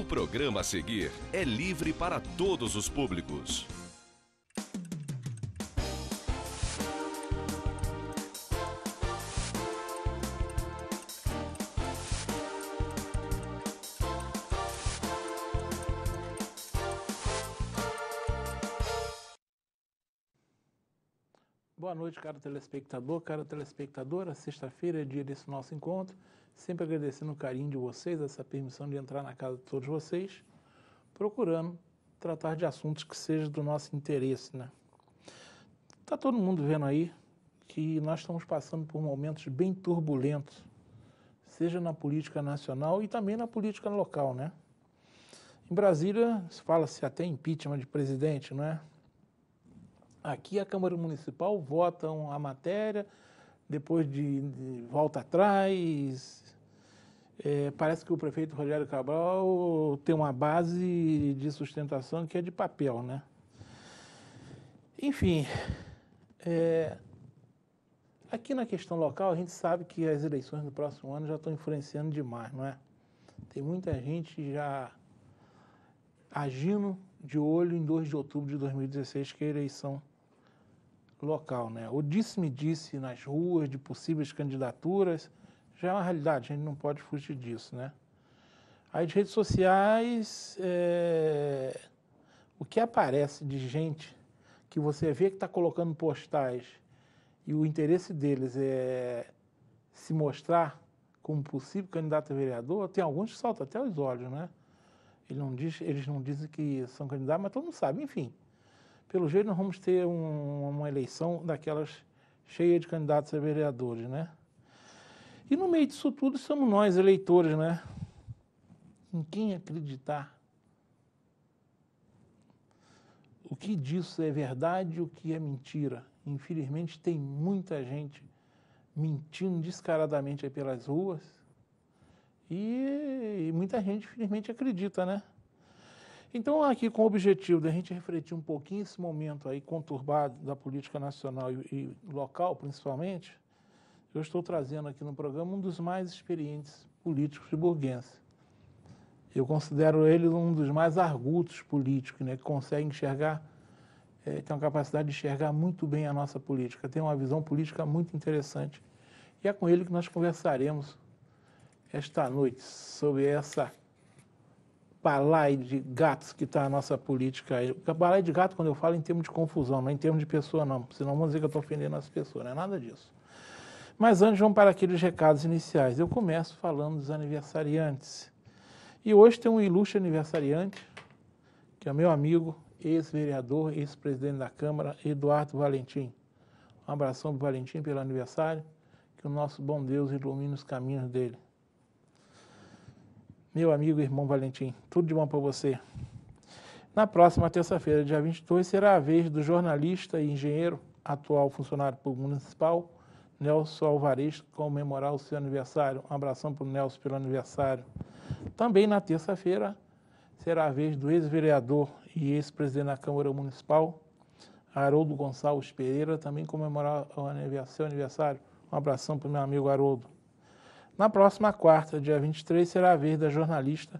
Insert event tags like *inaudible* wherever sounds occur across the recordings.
O programa a seguir é livre para todos os públicos. Boa noite, cara telespectador, cara telespectadora. Sexta-feira é dia desse nosso encontro sempre agradecendo o carinho de vocês, essa permissão de entrar na casa de todos vocês, procurando tratar de assuntos que sejam do nosso interesse, né? Tá todo mundo vendo aí que nós estamos passando por momentos bem turbulentos, seja na política nacional e também na política local, né? Em Brasília, fala-se até impeachment de presidente, não é? Aqui a Câmara Municipal vota a matéria, depois de, de volta atrás, é, parece que o prefeito Rogério Cabral tem uma base de sustentação que é de papel, né? Enfim, é, aqui na questão local a gente sabe que as eleições do próximo ano já estão influenciando demais, não é? Tem muita gente já agindo de olho em 2 de outubro de 2016, que é a eleição local, né? O disse-me-disse -disse nas ruas de possíveis candidaturas já é uma realidade, a gente não pode fugir disso, né? Aí de redes sociais, é... o que aparece de gente que você vê que está colocando postais e o interesse deles é se mostrar como possível candidato a vereador, tem alguns que saltam até os olhos, né? Ele não diz, eles não dizem que são candidatos, mas todo mundo sabe. Enfim, pelo jeito nós vamos ter um, uma eleição daquelas cheia de candidatos a vereadores, né? E no meio disso tudo somos nós, eleitores, né? Em quem acreditar? O que disso é verdade o que é mentira? Infelizmente, tem muita gente mentindo descaradamente aí pelas ruas e, muita gente, infelizmente, acredita, né? Então, aqui com o objetivo da gente refletir um pouquinho esse momento aí conturbado da política nacional e, e local, principalmente, eu estou trazendo aqui no programa um dos mais experientes políticos de burguense. Eu considero ele um dos mais argutos políticos, né, que consegue enxergar, é, tem uma capacidade de enxergar muito bem a nossa política, tem uma visão política muito interessante. E é com ele que nós conversaremos esta noite sobre essa balai de gatos que está a nossa política A Balai de gato, quando eu falo, é em termos de confusão, não é em termos de pessoa, não. Senão vão dizer que eu estou ofendendo as pessoas, não é nada disso. Mas antes vamos para aqueles recados iniciais. Eu começo falando dos aniversariantes. E hoje tem um ilustre aniversariante, que é meu amigo, ex-vereador, ex-presidente da Câmara, Eduardo Valentim. Um abração para Valentim pelo aniversário, que o nosso bom Deus ilumine os caminhos dele. Meu amigo e irmão Valentim, tudo de bom para você. Na próxima terça-feira, dia 22, será a vez do jornalista e engenheiro, atual funcionário público municipal, Nelson Alvarez comemorar o seu aniversário. Um abração para o Nelson pelo aniversário. Também na terça-feira será a vez do ex-vereador e ex-presidente da Câmara Municipal, Haroldo Gonçalves Pereira, também comemorar o seu aniversário. Um abração para o meu amigo Haroldo. Na próxima quarta, dia 23, será a vez da jornalista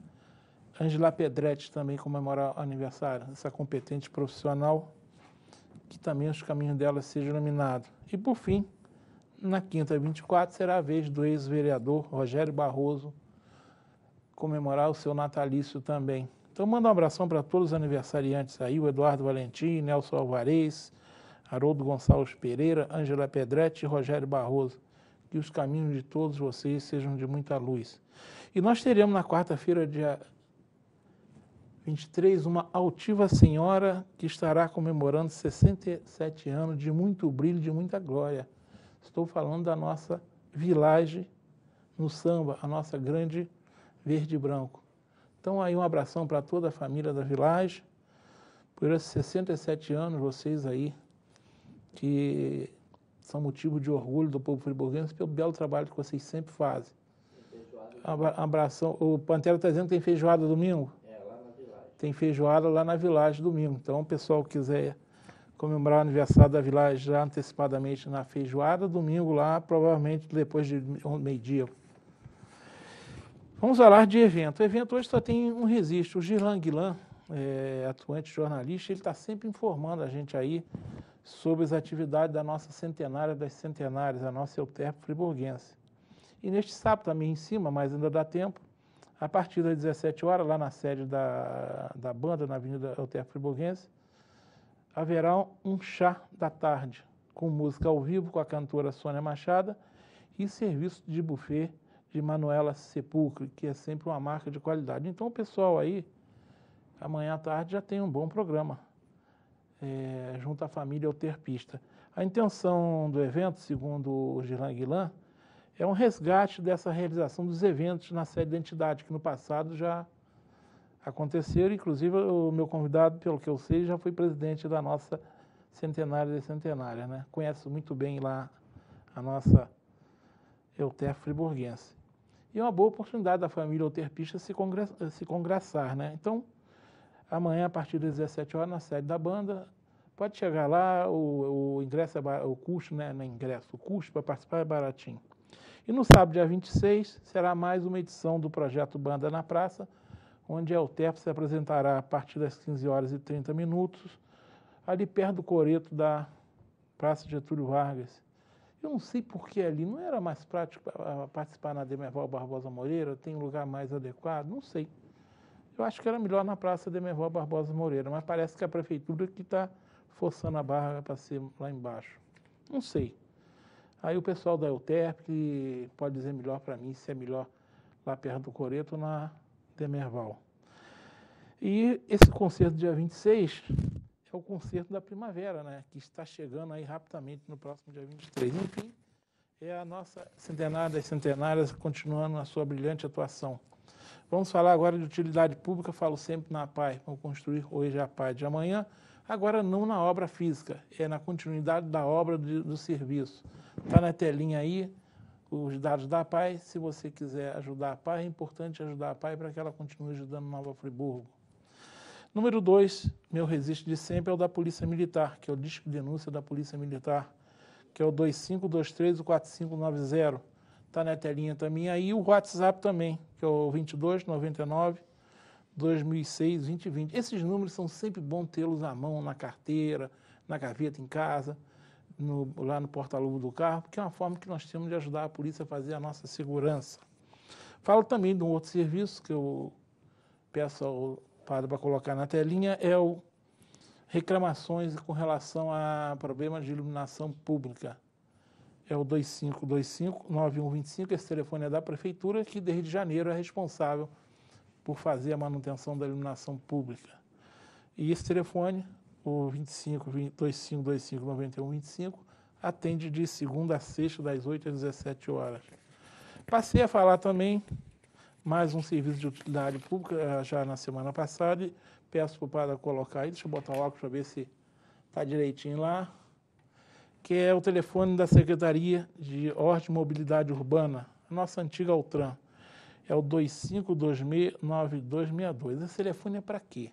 Angela Pedretti também comemorar o aniversário. Essa competente profissional, que também os caminhos dela sejam iluminados. E por fim, na quinta 24 será a vez do ex-vereador Rogério Barroso comemorar o seu natalício também. Então manda um abração para todos os aniversariantes aí, o Eduardo Valentim, Nelson Alvarez, Haroldo Gonçalves Pereira, Ângela Pedretti e Rogério Barroso. Que os caminhos de todos vocês sejam de muita luz. E nós teremos na quarta-feira, dia 23, uma altiva senhora que estará comemorando 67 anos de muito brilho, de muita glória. Estou falando da nossa vilagem no samba, a nossa grande verde e branco. Então aí um abração para toda a família da Vilagem, por esses 67 anos vocês aí que são motivo de orgulho do povo friburguense pelo belo trabalho que vocês sempre fazem. Abração. O Pantera está dizendo que tem feijoada domingo? É, lá na Vilagem. Tem feijoada lá na Vilagem domingo. Então, o pessoal quiser comemorar o aniversário da Vila já antecipadamente na feijoada, domingo lá, provavelmente depois de meio-dia. Vamos falar de evento. O evento hoje só tem um registro. O Girlan Guilan, é, eh, atuante jornalista, ele está sempre informando a gente aí sobre as atividades da nossa centenária das centenárias, a nossa Euterpo Friburguense. E neste sábado, também em cima, mas ainda dá tempo, a partir das 17 horas, lá na sede da, da banda, na Avenida Euterpo Friburguense, haverá um chá da tarde, com música ao vivo com a cantora Sônia Machada e serviço de buffet de Manuela Sepulcro, que é sempre uma marca de qualidade. Então o pessoal aí, amanhã à tarde, já tem um bom programa, é, junto à família Alterpista. A intenção do evento, segundo o Gilan Guilan, é um resgate dessa realização dos eventos na sede da entidade, que no passado já aconteceram. Inclusive, o meu convidado, pelo que eu sei, já foi presidente da nossa centenária de centenária. Né? conheço muito bem lá a nossa Euter friburguense. E é uma boa oportunidade da família Euterpista se, congra se congraçar. Né? Então, amanhã, a partir das 17 horas, na sede da banda, pode chegar lá, o, o ingresso é o custo, né? Não é ingresso, o custo para participar é baratinho. E no sábado, dia 26, será mais uma edição do projeto Banda na Praça, onde a UTEP se apresentará a partir das 15 horas e 30 minutos, ali perto do coreto da Praça Getúlio Vargas. Eu não sei por que ali, não era mais prático participar na Demerval Barbosa Moreira, tem um lugar mais adequado, não sei. Eu acho que era melhor na Praça Demerval Barbosa Moreira, mas parece que a prefeitura que está forçando a barra para ser lá embaixo. Não sei. Aí o pessoal da UTERP pode dizer melhor para mim se é melhor lá perto do Coreto ou na Demerval. E esse concerto dia 26 é o concerto da primavera, né, que está chegando aí rapidamente no próximo dia 23. Enfim, é a nossa centenária das centenárias continuando a sua brilhante atuação. Vamos falar agora de utilidade pública, falo sempre na paz vamos construir hoje a paz de amanhã, agora não na obra física, é na continuidade da obra do, do serviço. Está na telinha aí, os dados da PAI. Se você quiser ajudar a PAI, é importante ajudar a PAI para que ela continue ajudando Nova Friburgo. Número dois, meu registro de sempre é o da Polícia Militar, que é o disco de denúncia da Polícia Militar, que é o 2523-4590. Está na telinha também. Aí o WhatsApp também, que é o 2299 2006 2020. Esses números são sempre bom tê-los à mão, na carteira, na gaveta, em casa no, lá no porta-luvo do carro, porque é uma forma que nós temos de ajudar a polícia a fazer a nossa segurança. Falo também de um outro serviço que eu peço ao padre para colocar na telinha, é o reclamações com relação a problemas de iluminação pública. É o 2525-9125, esse telefone é da Prefeitura, que desde janeiro é responsável por fazer a manutenção da iluminação pública. E esse telefone o 25, 25, 25, 91, 25, atende de segunda a sexta, das 8 às 17 horas. Passei a falar também mais um serviço de utilidade pública eh, já na semana passada. E peço para o padre colocar aí, deixa eu botar o óculos para ver se está direitinho lá, que é o telefone da Secretaria de Ordem e Mobilidade Urbana, nossa antiga Altran. É o 25269262. Esse telefone é para quê?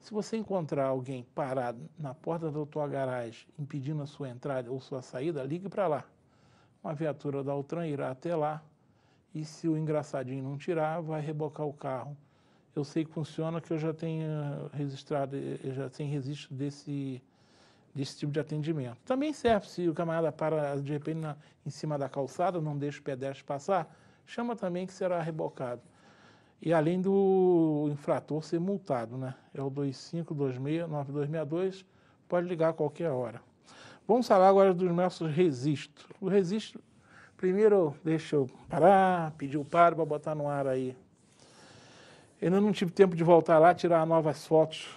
Se você encontrar alguém parado na porta da tua garagem, impedindo a sua entrada ou sua saída, ligue para lá. Uma viatura da Altran irá até lá e se o engraçadinho não tirar, vai rebocar o carro. Eu sei que funciona, que eu já tenho eh, registrado, eh, já tenho registro desse, desse tipo de atendimento. Também serve se o camarada para de repente na, em cima da calçada, não deixa o pedestre passar, chama também que será rebocado. E além do infrator ser multado, né? É o 2526-9262, pode ligar a qualquer hora. Vamos falar agora dos nossos registros. O registro, primeiro, deixa eu parar, pedir o paro para botar no ar aí. Eu ainda não tive tempo de voltar lá tirar novas fotos,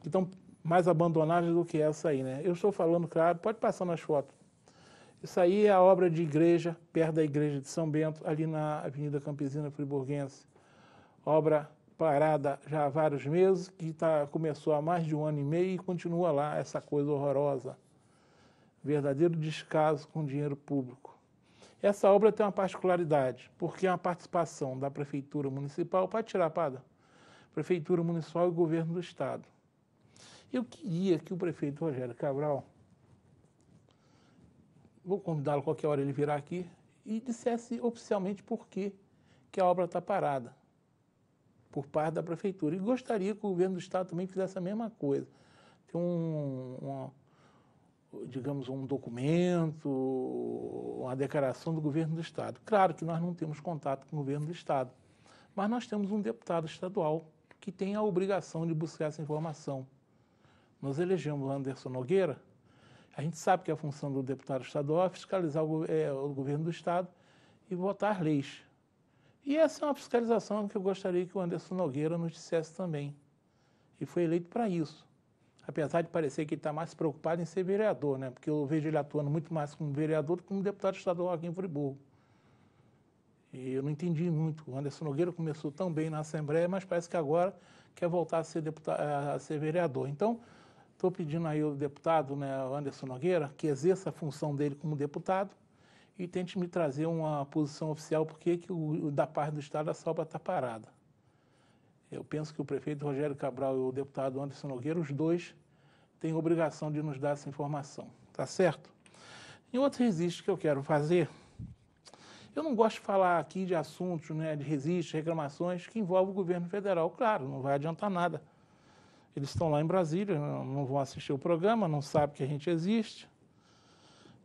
que estão mais abandonadas do que essa aí, né? Eu estou falando, claro, pode passar nas fotos. Isso aí é a obra de igreja, perto da igreja de São Bento, ali na Avenida Campesina Friburguense obra parada já há vários meses, que tá, começou há mais de um ano e meio e continua lá essa coisa horrorosa. Verdadeiro descaso com dinheiro público. Essa obra tem uma particularidade, porque é uma participação da Prefeitura Municipal, para tirar, Pada, Prefeitura Municipal e Governo do Estado. Eu queria que o prefeito Rogério Cabral, vou convidá-lo qualquer hora ele virar aqui, e dissesse oficialmente por que, que a obra está parada por parte da prefeitura. E gostaria que o governo do estado também fizesse a mesma coisa. Tem um, uma, digamos, um documento, uma declaração do governo do Estado. Claro que nós não temos contato com o governo do Estado, mas nós temos um deputado estadual que tem a obrigação de buscar essa informação. Nós elegemos o Anderson Nogueira, a gente sabe que é a função do deputado estadual é fiscalizar o, é, o governo do Estado e votar leis. E essa é uma fiscalização que eu gostaria que o Anderson Nogueira nos dissesse também. E foi eleito para isso. Apesar de parecer que ele está mais preocupado em ser vereador, né? porque eu vejo ele atuando muito mais como vereador do que como deputado estadual aqui em Friburgo. E eu não entendi muito. O Anderson Nogueira começou tão bem na Assembleia, mas parece que agora quer voltar a ser, deputado, a ser vereador. Então, estou pedindo aí ao deputado né, Anderson Nogueira que exerça a função dele como deputado, e tente me trazer uma posição oficial porque que o, da parte do Estado a sobra está parada. Eu penso que o prefeito Rogério Cabral e o deputado Anderson Nogueira, os dois, têm obrigação de nos dar essa informação, tá certo? E outro resiste que eu quero fazer, eu não gosto de falar aqui de assuntos, né, de resistes reclamações que envolvem o governo federal. Claro, não vai adiantar nada. Eles estão lá em Brasília, não vão assistir o programa, não sabem que a gente existe.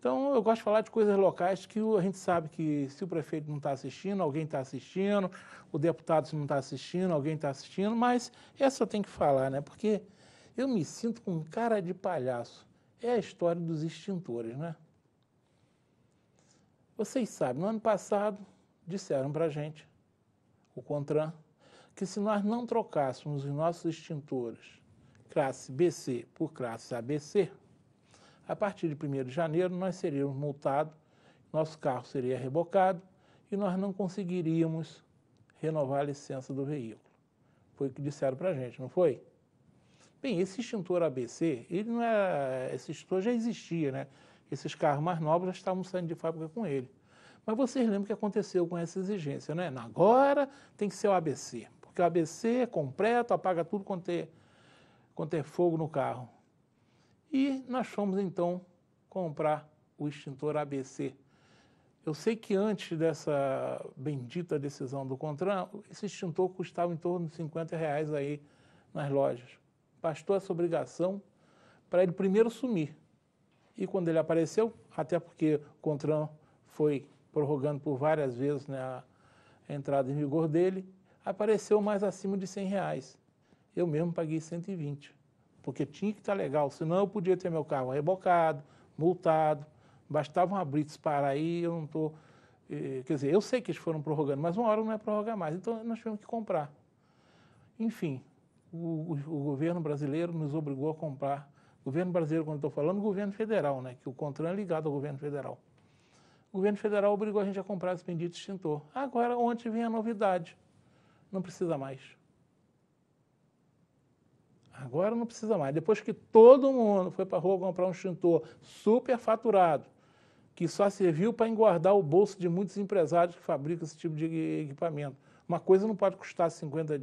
Então, eu gosto de falar de coisas locais que a gente sabe que se o prefeito não está assistindo, alguém está assistindo, o deputado se não está assistindo, alguém está assistindo, mas essa eu tenho que falar, né? Porque eu me sinto com cara de palhaço. É a história dos extintores, né? Vocês sabem, no ano passado disseram para a gente, o CONTRAN, que se nós não trocássemos os nossos extintores classe BC por classe ABC, a partir de 1 de janeiro, nós seríamos multados, nosso carro seria rebocado e nós não conseguiríamos renovar a licença do veículo. Foi o que disseram para a gente, não foi? Bem, esse extintor ABC, ele não é, esse extintor já existia, né? Esses carros mais novos já estavam saindo de fábrica com ele. Mas vocês lembram o que aconteceu com essa exigência, né? Agora tem que ser o ABC, porque o ABC é completo, apaga tudo quanto é, quanto é fogo no carro. E nós fomos então comprar o extintor ABC. Eu sei que antes dessa bendita decisão do CONTRAN, esse extintor custava em torno de 50 reais aí nas lojas. Bastou essa obrigação para ele primeiro sumir. E quando ele apareceu, até porque o CONTRAN foi prorrogando por várias vezes né, a entrada em vigor dele, apareceu mais acima de 100 reais. Eu mesmo paguei 120 porque tinha que estar legal, senão eu podia ter meu carro rebocado, multado, bastava uma Brits para aí, eu não estou... Eh, quer dizer, eu sei que eles foram prorrogando, mas uma hora não é prorrogar mais, então nós tivemos que comprar. Enfim, o, o, o governo brasileiro nos obrigou a comprar. Governo brasileiro, quando estou falando, governo federal, né? Que o CONTRAN é ligado ao governo federal. O governo federal obrigou a gente a comprar esse bendito extintor. Agora, ontem vem a novidade. Não precisa mais. Agora não precisa mais. Depois que todo mundo foi para a rua comprar um extintor superfaturado, que só serviu para engordar o bolso de muitos empresários que fabricam esse tipo de equipamento. Uma coisa não pode custar 50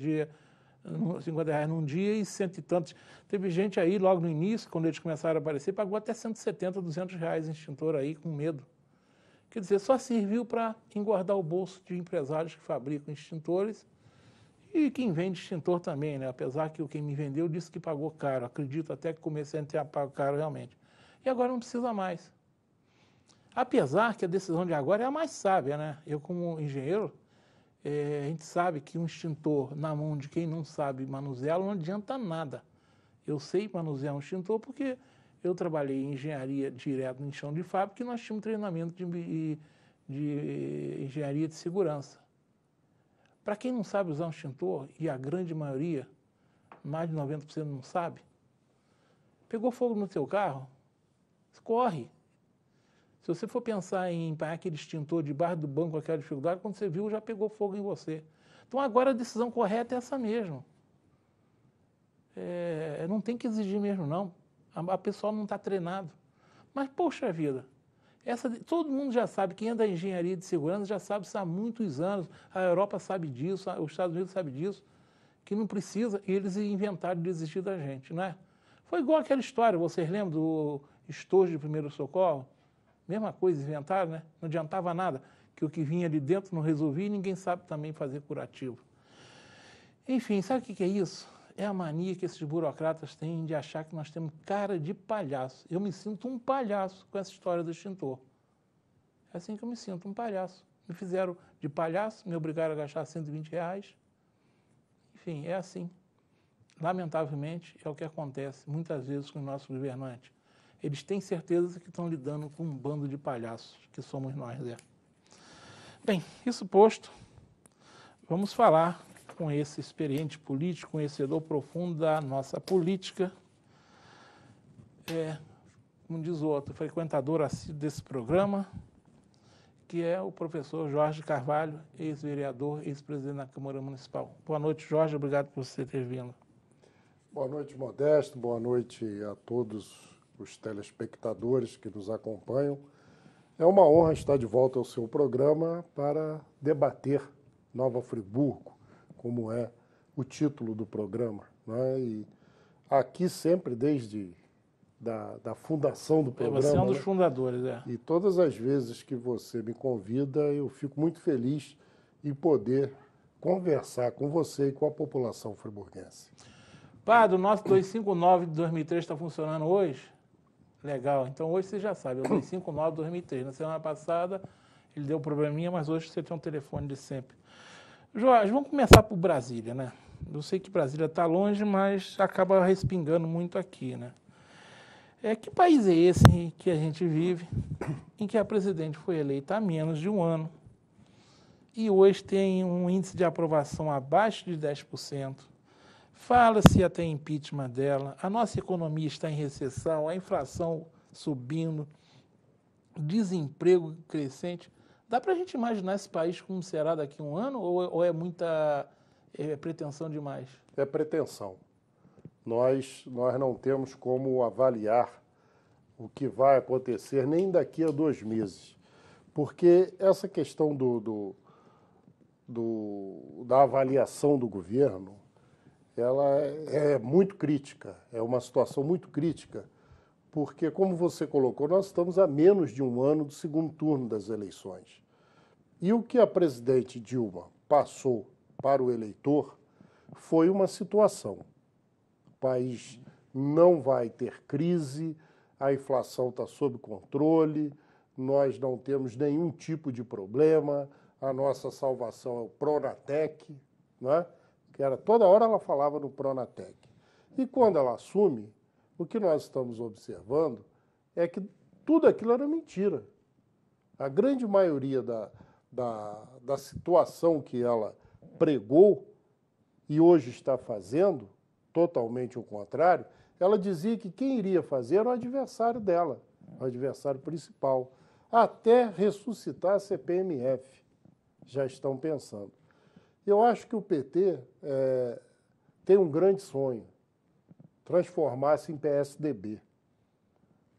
50 reais num dia e cento e tantos. Teve gente aí, logo no início, quando eles começaram a aparecer, pagou até 170, 200 reais em extintor aí, com medo. Quer dizer, só serviu para engordar o bolso de empresários que fabricam extintores e quem vende extintor também, né? Apesar que o quem me vendeu disse que pagou caro. Acredito até que comecei a pagar caro realmente. E agora não precisa mais. Apesar que a decisão de agora é a mais sábia, né? Eu, como engenheiro, é, a gente sabe que um extintor na mão de quem não sabe manuseá-lo não adianta nada. Eu sei manusear um extintor porque eu trabalhei em engenharia direto no chão de fábrica e nós tínhamos treinamento de, de engenharia de segurança. Para quem não sabe usar um extintor, e a grande maioria, mais de 90% não sabe, pegou fogo no teu carro, corre. Se você for pensar em empanhar aquele extintor debaixo do banco com aquela dificuldade, quando você viu, já pegou fogo em você. Então agora a decisão correta é essa mesmo. É, não tem que exigir mesmo, não. A, a pessoa não está treinado. Mas, poxa vida, essa, todo mundo já sabe, quem é da engenharia de segurança já sabe isso há muitos anos. A Europa sabe disso, os Estados Unidos sabe disso, que não precisa, e eles inventaram desistir da gente, não é? Foi igual aquela história, vocês lembram do estojo de primeiro socorro? Mesma coisa, inventaram, né? Não adiantava nada, que o que vinha ali dentro não resolvia e ninguém sabe também fazer curativo. Enfim, sabe o que é isso? é a mania que esses burocratas têm de achar que nós temos cara de palhaço. Eu me sinto um palhaço com essa história do extintor. É assim que eu me sinto, um palhaço. Me fizeram de palhaço, me obrigaram a gastar 120 reais. Enfim, é assim. Lamentavelmente, é o que acontece muitas vezes com o nosso governante. Eles têm certeza que estão lidando com um bando de palhaços, que somos nós, é. Bem, isso posto, vamos falar com esse experiente político, conhecedor profundo da nossa política, é, como diz o outro, frequentador desse programa, que é o professor Jorge Carvalho, ex-vereador, ex-presidente da Câmara Municipal. Boa noite, Jorge, obrigado por você ter vindo. Boa noite, Modesto, boa noite a todos os telespectadores que nos acompanham. É uma honra estar de volta ao seu programa para debater Nova Friburgo, como é o título do programa. Né? E aqui sempre, desde da, da fundação do programa. É, você é um dos né? fundadores, é. E todas as vezes que você me convida, eu fico muito feliz em poder conversar com você e com a população friburguense. Padre, o nosso 259 de 2003 está funcionando hoje? Legal. Então hoje você já sabe, é o 259 de 2003. Na semana passada ele deu um probleminha, mas hoje você tem um telefone de sempre. Jorge, vamos começar por Brasília, né? Eu sei que Brasília está longe, mas acaba respingando muito aqui, né? É, que país é esse que a gente vive, em que a presidente foi eleita há menos de um ano e hoje tem um índice de aprovação abaixo de 10%? Fala-se até impeachment dela, a nossa economia está em recessão, a inflação subindo, desemprego crescente. Dá para a gente imaginar esse país como será daqui a um ano ou, é, ou é muita é pretensão demais? É pretensão. Nós, nós não temos como avaliar o que vai acontecer nem daqui a dois meses. Porque essa questão do, do, do da avaliação do governo, ela é, é muito crítica, é uma situação muito crítica porque, como você colocou, nós estamos a menos de um ano do segundo turno das eleições. E o que a presidente Dilma passou para o eleitor foi uma situação. O país não vai ter crise, a inflação está sob controle, nós não temos nenhum tipo de problema, a nossa salvação é o Pronatec, né? que era toda hora ela falava no Pronatec. E quando ela assume, o que nós estamos observando é que tudo aquilo era mentira. A grande maioria da, da, da situação que ela pregou e hoje está fazendo, totalmente o contrário, ela dizia que quem iria fazer era o adversário dela, o adversário principal, até ressuscitar a CPMF. Já estão pensando. Eu acho que o PT é, eh, tem um grande sonho, transformasse em PSDB.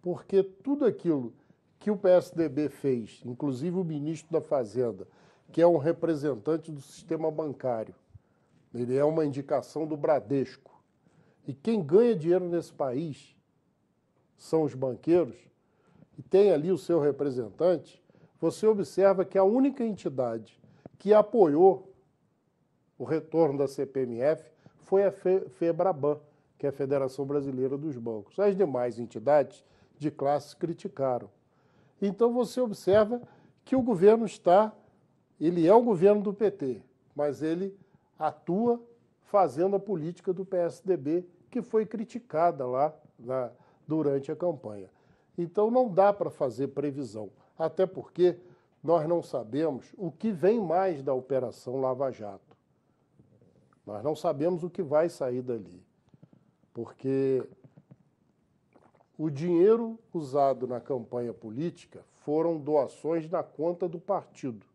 Porque tudo aquilo que o PSDB fez, inclusive o ministro da Fazenda, que é um representante do sistema bancário, ele é uma indicação do Bradesco. E quem ganha dinheiro nesse país são os banqueiros, e tem ali o seu representante. Você observa que a única entidade que apoiou o retorno da CPMF foi a Febraban que é a Federação Brasileira dos Bancos. As demais entidades de classe criticaram. Então você observa que o governo está, ele é o governo do PT, mas ele atua fazendo a política do PSDB, que foi criticada lá na, durante a campanha. Então não dá para fazer previsão, até porque nós não sabemos o que vem mais da Operação Lava Jato. Nós não sabemos o que vai sair dali porque o dinheiro usado na campanha política foram doações na conta do partido.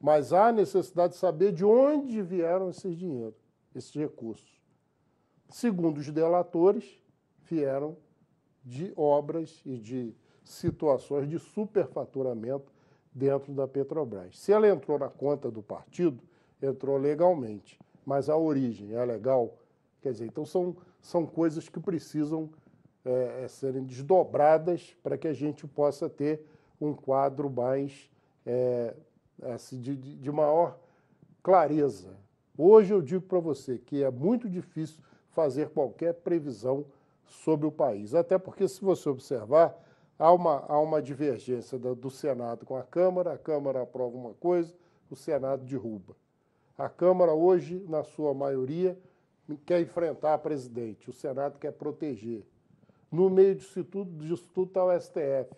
Mas há necessidade de saber de onde vieram esses dinheiro, esses recursos. Segundo os delatores, vieram de obras e de situações de superfaturamento dentro da Petrobras. Se ela entrou na conta do partido, entrou legalmente, mas a origem é legal. Quer dizer, então são são coisas que precisam é, é, serem desdobradas para que a gente possa ter um quadro mais é, é assim, de, de maior clareza. Hoje eu digo para você que é muito difícil fazer qualquer previsão sobre o país, até porque se você observar há uma, há uma divergência do Senado com a Câmara, a Câmara aprova uma coisa, o Senado derruba. A Câmara hoje, na sua maioria, quer enfrentar a presidente, o Senado quer proteger. No meio disso tudo, está o STF.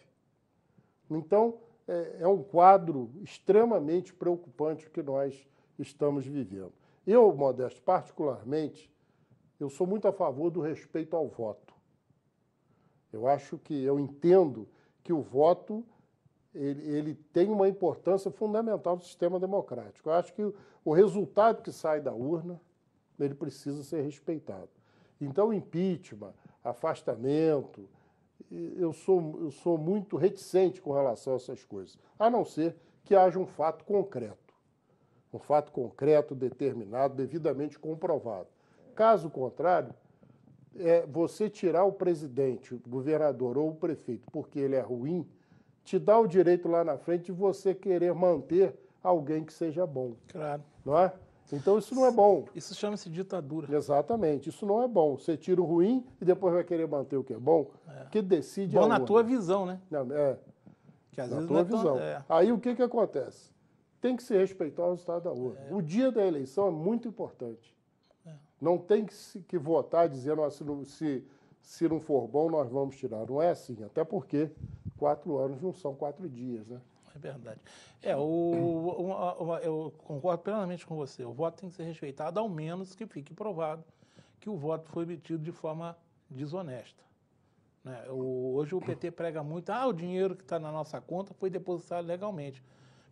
Então, é, é um quadro extremamente preocupante o que nós estamos vivendo. Eu, Modesto, particularmente, eu sou muito a favor do respeito ao voto. Eu acho que, eu entendo que o voto ele, ele, tem uma importância fundamental no sistema democrático. Eu acho que o resultado que sai da urna ele precisa ser respeitado. Então, impeachment, afastamento, eu sou, eu sou muito reticente com relação a essas coisas, a não ser que haja um fato concreto, um fato concreto, determinado, devidamente comprovado. Caso contrário, é, você tirar o presidente, o governador ou o prefeito porque ele é ruim, te dá o direito lá na frente de você querer manter alguém que seja bom. Claro. Não é? Então isso não é bom. Isso chama-se ditadura. Exatamente, isso não é bom. Você tira o ruim e depois vai querer manter o que é bom. É. Que decide. Bom na tua visão, né? Não, é. Que às na vezes tua é visão. É. Aí o que que acontece? Tem que se respeitar o resultado da urna. É. O dia da eleição é muito importante. É. Não tem que, se, que votar dizendo ah, se, se não for bom nós vamos tirar. Não é assim, até porque quatro anos não são quatro dias, né? É verdade. É, o, o, o, eu concordo plenamente com você. O voto tem que ser respeitado, ao menos que fique provado que o voto foi obtido de forma desonesta. Né? hoje o PT prega muito, ah, o dinheiro que está na nossa conta foi depositado legalmente.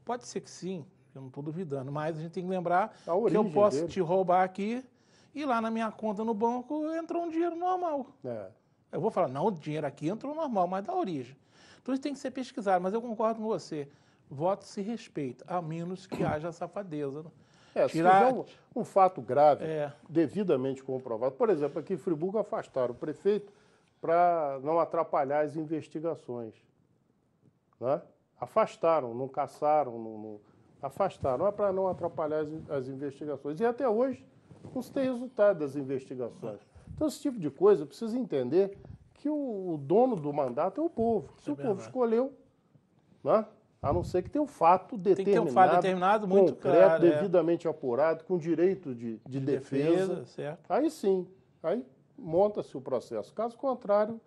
Pode ser que sim, eu não estou duvidando, mas a gente tem que lembrar que eu posso dele. te roubar aqui e lá na minha conta no banco entrou um dinheiro normal. É. Eu vou falar, não, o dinheiro aqui entrou normal, mas da origem. Então isso tem que ser pesquisado, mas eu concordo com você. Voto se respeita, a menos que *coughs* haja safadeza. Né? É, Tirar... se um, um, fato grave, é. devidamente comprovado. Por exemplo, aqui em Friburgo afastaram o prefeito para não atrapalhar as investigações. Né? Afastaram, não caçaram, não, não... afastaram, é para não atrapalhar as, as investigações. E até hoje não se tem resultado das investigações. Então, esse tipo de coisa precisa entender que o dono do mandato é o povo. Se o povo é. escolheu, né? a não ser que tenha um fato determinado, Tem que ter um fato determinado muito concreto, claro, é. devidamente é. apurado, com direito de, de, de defesa. defesa aí sim, aí monta-se o processo. Caso contrário,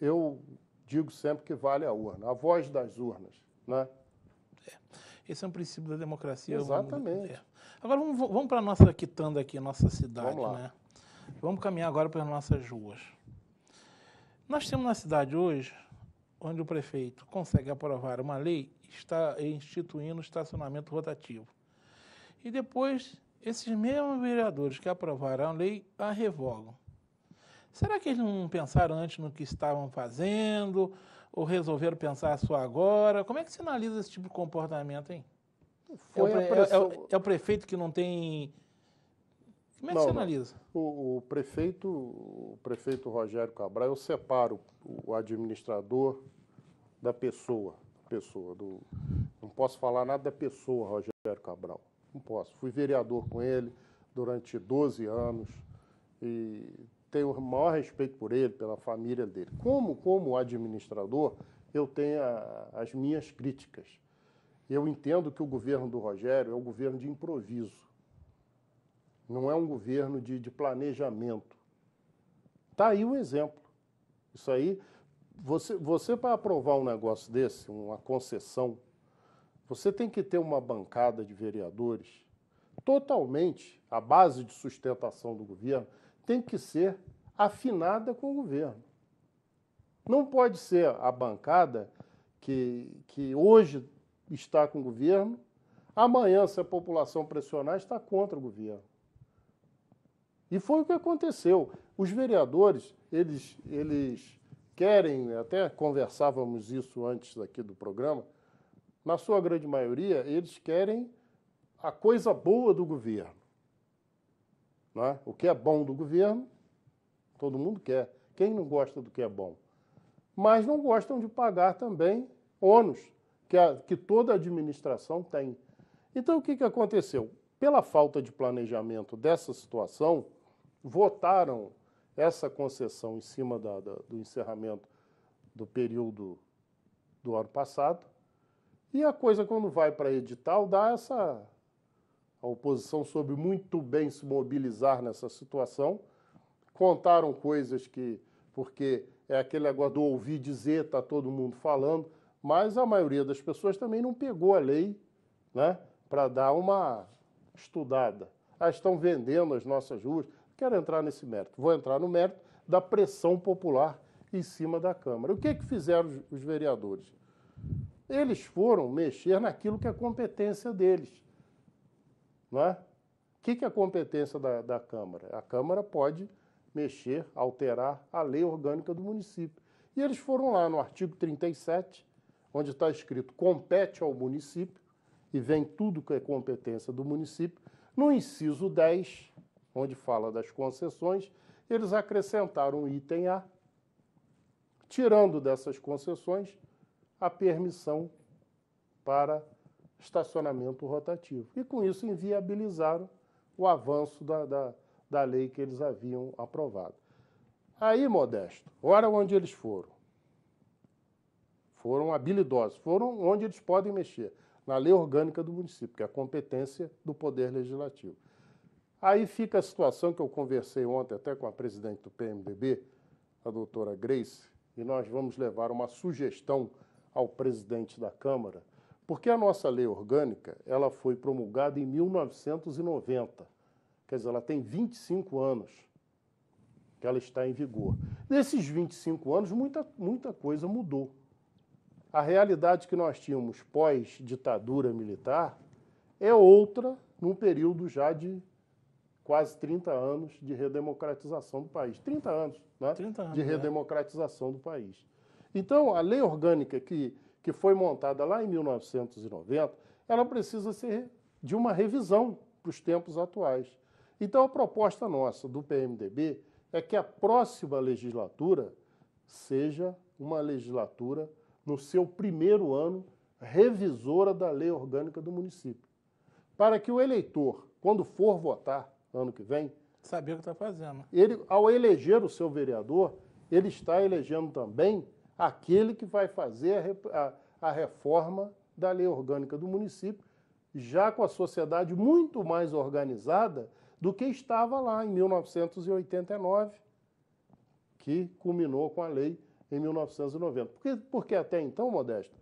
eu digo sempre que vale a urna, a voz das urnas. Né? É. Esse é um princípio da democracia. Exatamente. É. Agora vamos, vamos para a nossa quitanda aqui, nossa cidade. Vamos, né? vamos caminhar agora para as nossas ruas. Nós temos na cidade hoje, onde o prefeito consegue aprovar uma lei, está instituindo estacionamento rotativo. E depois, esses mesmos vereadores que aprovaram a lei a revogam. Será que eles não pensaram antes no que estavam fazendo? Ou resolveram pensar só agora? Como é que se analisa esse tipo de comportamento, hein? É o, é, é, o, é o prefeito que não tem como é que não, você analisa? O, o, prefeito, o prefeito Rogério Cabral, eu separo o administrador da pessoa, pessoa do, não posso falar nada da pessoa Rogério Cabral, não posso. Fui vereador com ele durante 12 anos e tenho o maior respeito por ele, pela família dele. Como, como administrador, eu tenho a, as minhas críticas. Eu entendo que o governo do Rogério é um governo de improviso não é um governo de, de planejamento. Está aí um exemplo. Isso aí, você, você para aprovar um negócio desse, uma concessão, você tem que ter uma bancada de vereadores totalmente, a base de sustentação do governo, tem que ser afinada com o governo. Não pode ser a bancada que, que hoje está com o governo, amanhã, se a população pressionar, está contra o governo. E foi o que aconteceu. Os vereadores, eles, eles querem, até conversávamos isso antes aqui do programa, na sua grande maioria, eles querem a coisa boa do governo. Né? O que é bom do governo, todo mundo quer. Quem não gosta do que é bom? Mas não gostam de pagar também ônus que, a, que toda administração tem. Então, o que, que aconteceu? Pela falta de planejamento dessa situação, votaram essa concessão em cima da, da, do encerramento do período do ano passado. E a coisa, quando vai para edital, dá essa. A oposição soube muito bem se mobilizar nessa situação. Contaram coisas que. Porque é aquele negócio do ouvir dizer, está todo mundo falando, mas a maioria das pessoas também não pegou a lei né, para dar uma estudada. Ah, estão vendendo as nossas ruas, quero entrar nesse mérito, vou entrar no mérito da pressão popular em cima da Câmara. O que, é que fizeram os vereadores? Eles foram mexer naquilo que é competência deles. Não é? O que, que é competência da, da Câmara? A Câmara pode mexer, alterar a lei orgânica do município. E eles foram lá no artigo 37, onde está escrito compete ao município, e vem tudo que é competência do município. No inciso 10, onde fala das concessões, eles acrescentaram o item A, tirando dessas concessões a permissão para estacionamento rotativo. E com isso inviabilizaram o avanço da, da, da lei que eles haviam aprovado. Aí, Modesto, ora onde eles foram. Foram habilidosos, foram onde eles podem mexer, na lei orgânica do município, que é a competência do Poder Legislativo. Aí fica a situação que eu conversei ontem até com a presidente do PMDB, a doutora Grace, e nós vamos levar uma sugestão ao presidente da Câmara, porque a nossa lei orgânica ela foi promulgada em 1990, quer dizer, ela tem 25 anos que ela está em vigor. Nesses 25 anos, muita, muita coisa mudou. A realidade que nós tínhamos pós-ditadura militar é outra num período já de quase 30 anos de redemocratização do país. 30 anos, né? 30 anos de é. redemocratização é. do país. Então, a lei orgânica que, que foi montada lá em 1990, ela precisa ser de uma revisão para os tempos atuais. Então, a proposta nossa do PMDB é que a próxima legislatura seja uma legislatura, no seu primeiro ano, revisora da lei orgânica do município. Para que o eleitor, quando for votar, ano que vem. Sabia o que está fazendo. Ele, ao eleger o seu vereador, ele está elegendo também aquele que vai fazer a, a, a reforma da lei orgânica do município, já com a sociedade muito mais organizada do que estava lá em 1989, que culminou com a lei em 1990. Porque, porque até então, Modesto,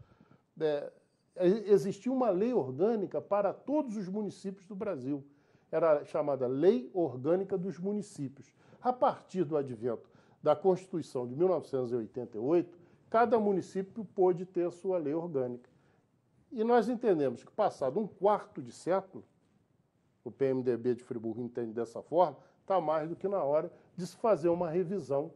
é, é, existia uma lei orgânica para todos os municípios do Brasil era chamada Lei Orgânica dos Municípios. A partir do advento da Constituição de 1988, cada município pôde ter sua lei orgânica. E nós entendemos que, passado um quarto de século, o PMDB de Friburgo entende dessa forma, está mais do que na hora de se fazer uma revisão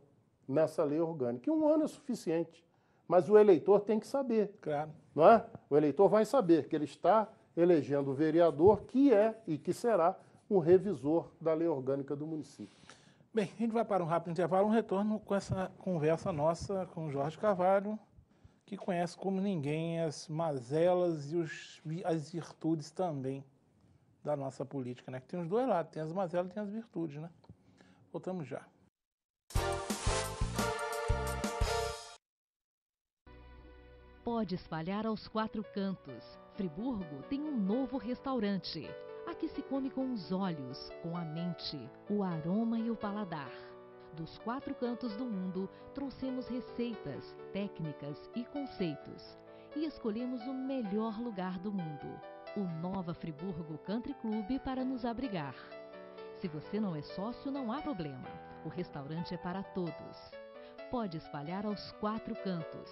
nessa lei orgânica. E um ano é suficiente, mas o eleitor tem que saber. Claro. Não é? O eleitor vai saber que ele está elegendo o vereador, que é e que será o revisor da lei orgânica do município. Bem, a gente vai para um rápido intervalo, um retorno com essa conversa nossa com Jorge Carvalho, que conhece como ninguém as mazelas e os, as virtudes também da nossa política, né? Que tem os dois lados, tem as mazelas e tem as virtudes, né? Voltamos já. Pode espalhar aos quatro cantos. Friburgo tem um novo restaurante. Aqui se come com os olhos, com a mente, o aroma e o paladar. Dos quatro cantos do mundo, trouxemos receitas, técnicas e conceitos. E escolhemos o melhor lugar do mundo, o Nova Friburgo Country Club, para nos abrigar. Se você não é sócio, não há problema. O restaurante é para todos. Pode espalhar aos quatro cantos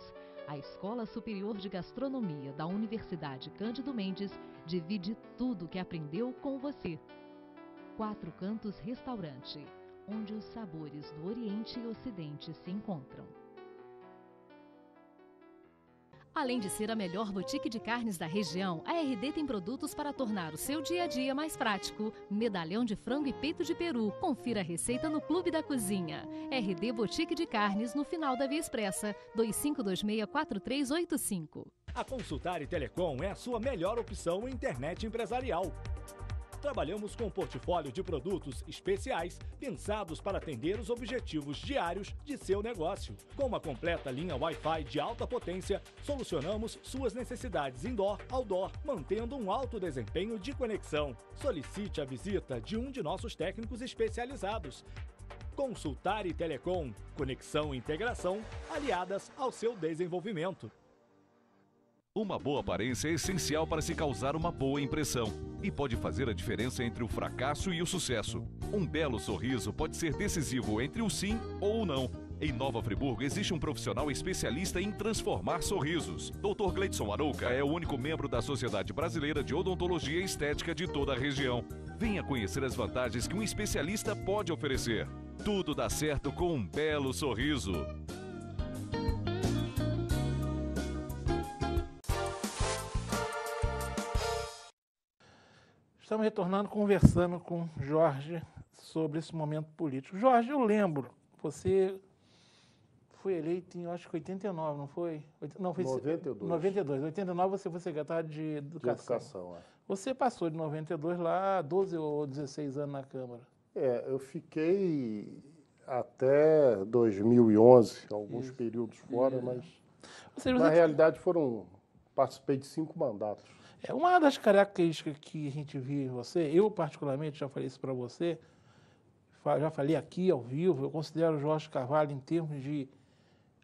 a Escola Superior de Gastronomia da Universidade Cândido Mendes divide tudo o que aprendeu com você. Quatro Cantos Restaurante, onde os sabores do Oriente e Ocidente se encontram. Além de ser a melhor boutique de carnes da região, a RD tem produtos para tornar o seu dia a dia mais prático. Medalhão de frango e peito de peru. Confira a receita no Clube da Cozinha. RD Boutique de Carnes, no final da Via Expressa, 25264385. A Consultare Telecom é a sua melhor opção em internet empresarial trabalhamos com um portfólio de produtos especiais pensados para atender os objetivos diários de seu negócio. Com uma completa linha Wi-Fi de alta potência, solucionamos suas necessidades indoor, outdoor, mantendo um alto desempenho de conexão. Solicite a visita de um de nossos técnicos especializados. Consultar e Telecom, conexão e integração aliadas ao seu desenvolvimento. Uma boa aparência é essencial para se causar uma boa impressão e pode fazer a diferença entre o fracasso e o sucesso. Um belo sorriso pode ser decisivo entre o sim ou o não. Em Nova Friburgo existe um profissional especialista em transformar sorrisos. Dr. Gleidson Arouca é o único membro da Sociedade Brasileira de Odontologia Estética de toda a região. Venha conhecer as vantagens que um especialista pode oferecer. Tudo dá certo com um belo sorriso. estamos retornando conversando com Jorge sobre esse momento político. Jorge, eu lembro, você foi eleito em, acho que 89, não foi? Não, foi 92. 92. 89 você foi secretário de Educação. De educação, é. Você passou de 92 lá 12 ou 16 anos na Câmara. É, eu fiquei até 2011, alguns Isso. períodos fora, é. mas seja, na realidade foram participei de cinco mandatos. É uma das características que a gente viu em você, eu particularmente já falei isso para você, já falei aqui ao vivo, eu considero o Jorge Carvalho em termos de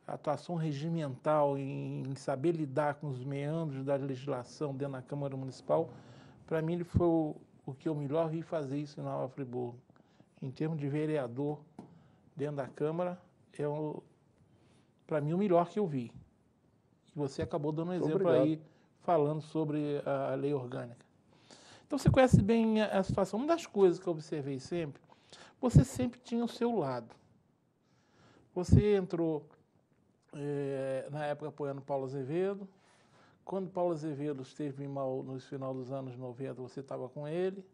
atuação regimental, em saber lidar com os meandros da legislação dentro da Câmara Municipal, para mim ele foi o, o, que eu melhor vi fazer isso em Nova Friburgo. Em termos de vereador dentro da Câmara, é para mim o melhor que eu vi. E você acabou dando um exemplo Obrigado. aí falando sobre a lei orgânica. Então você conhece bem a situação. Uma das coisas que eu observei sempre, você sempre tinha o seu lado. Você entrou é, na época apoiando Paulo Azevedo. Quando Paulo Azevedo esteve mal no final dos anos 90, você estava com ele.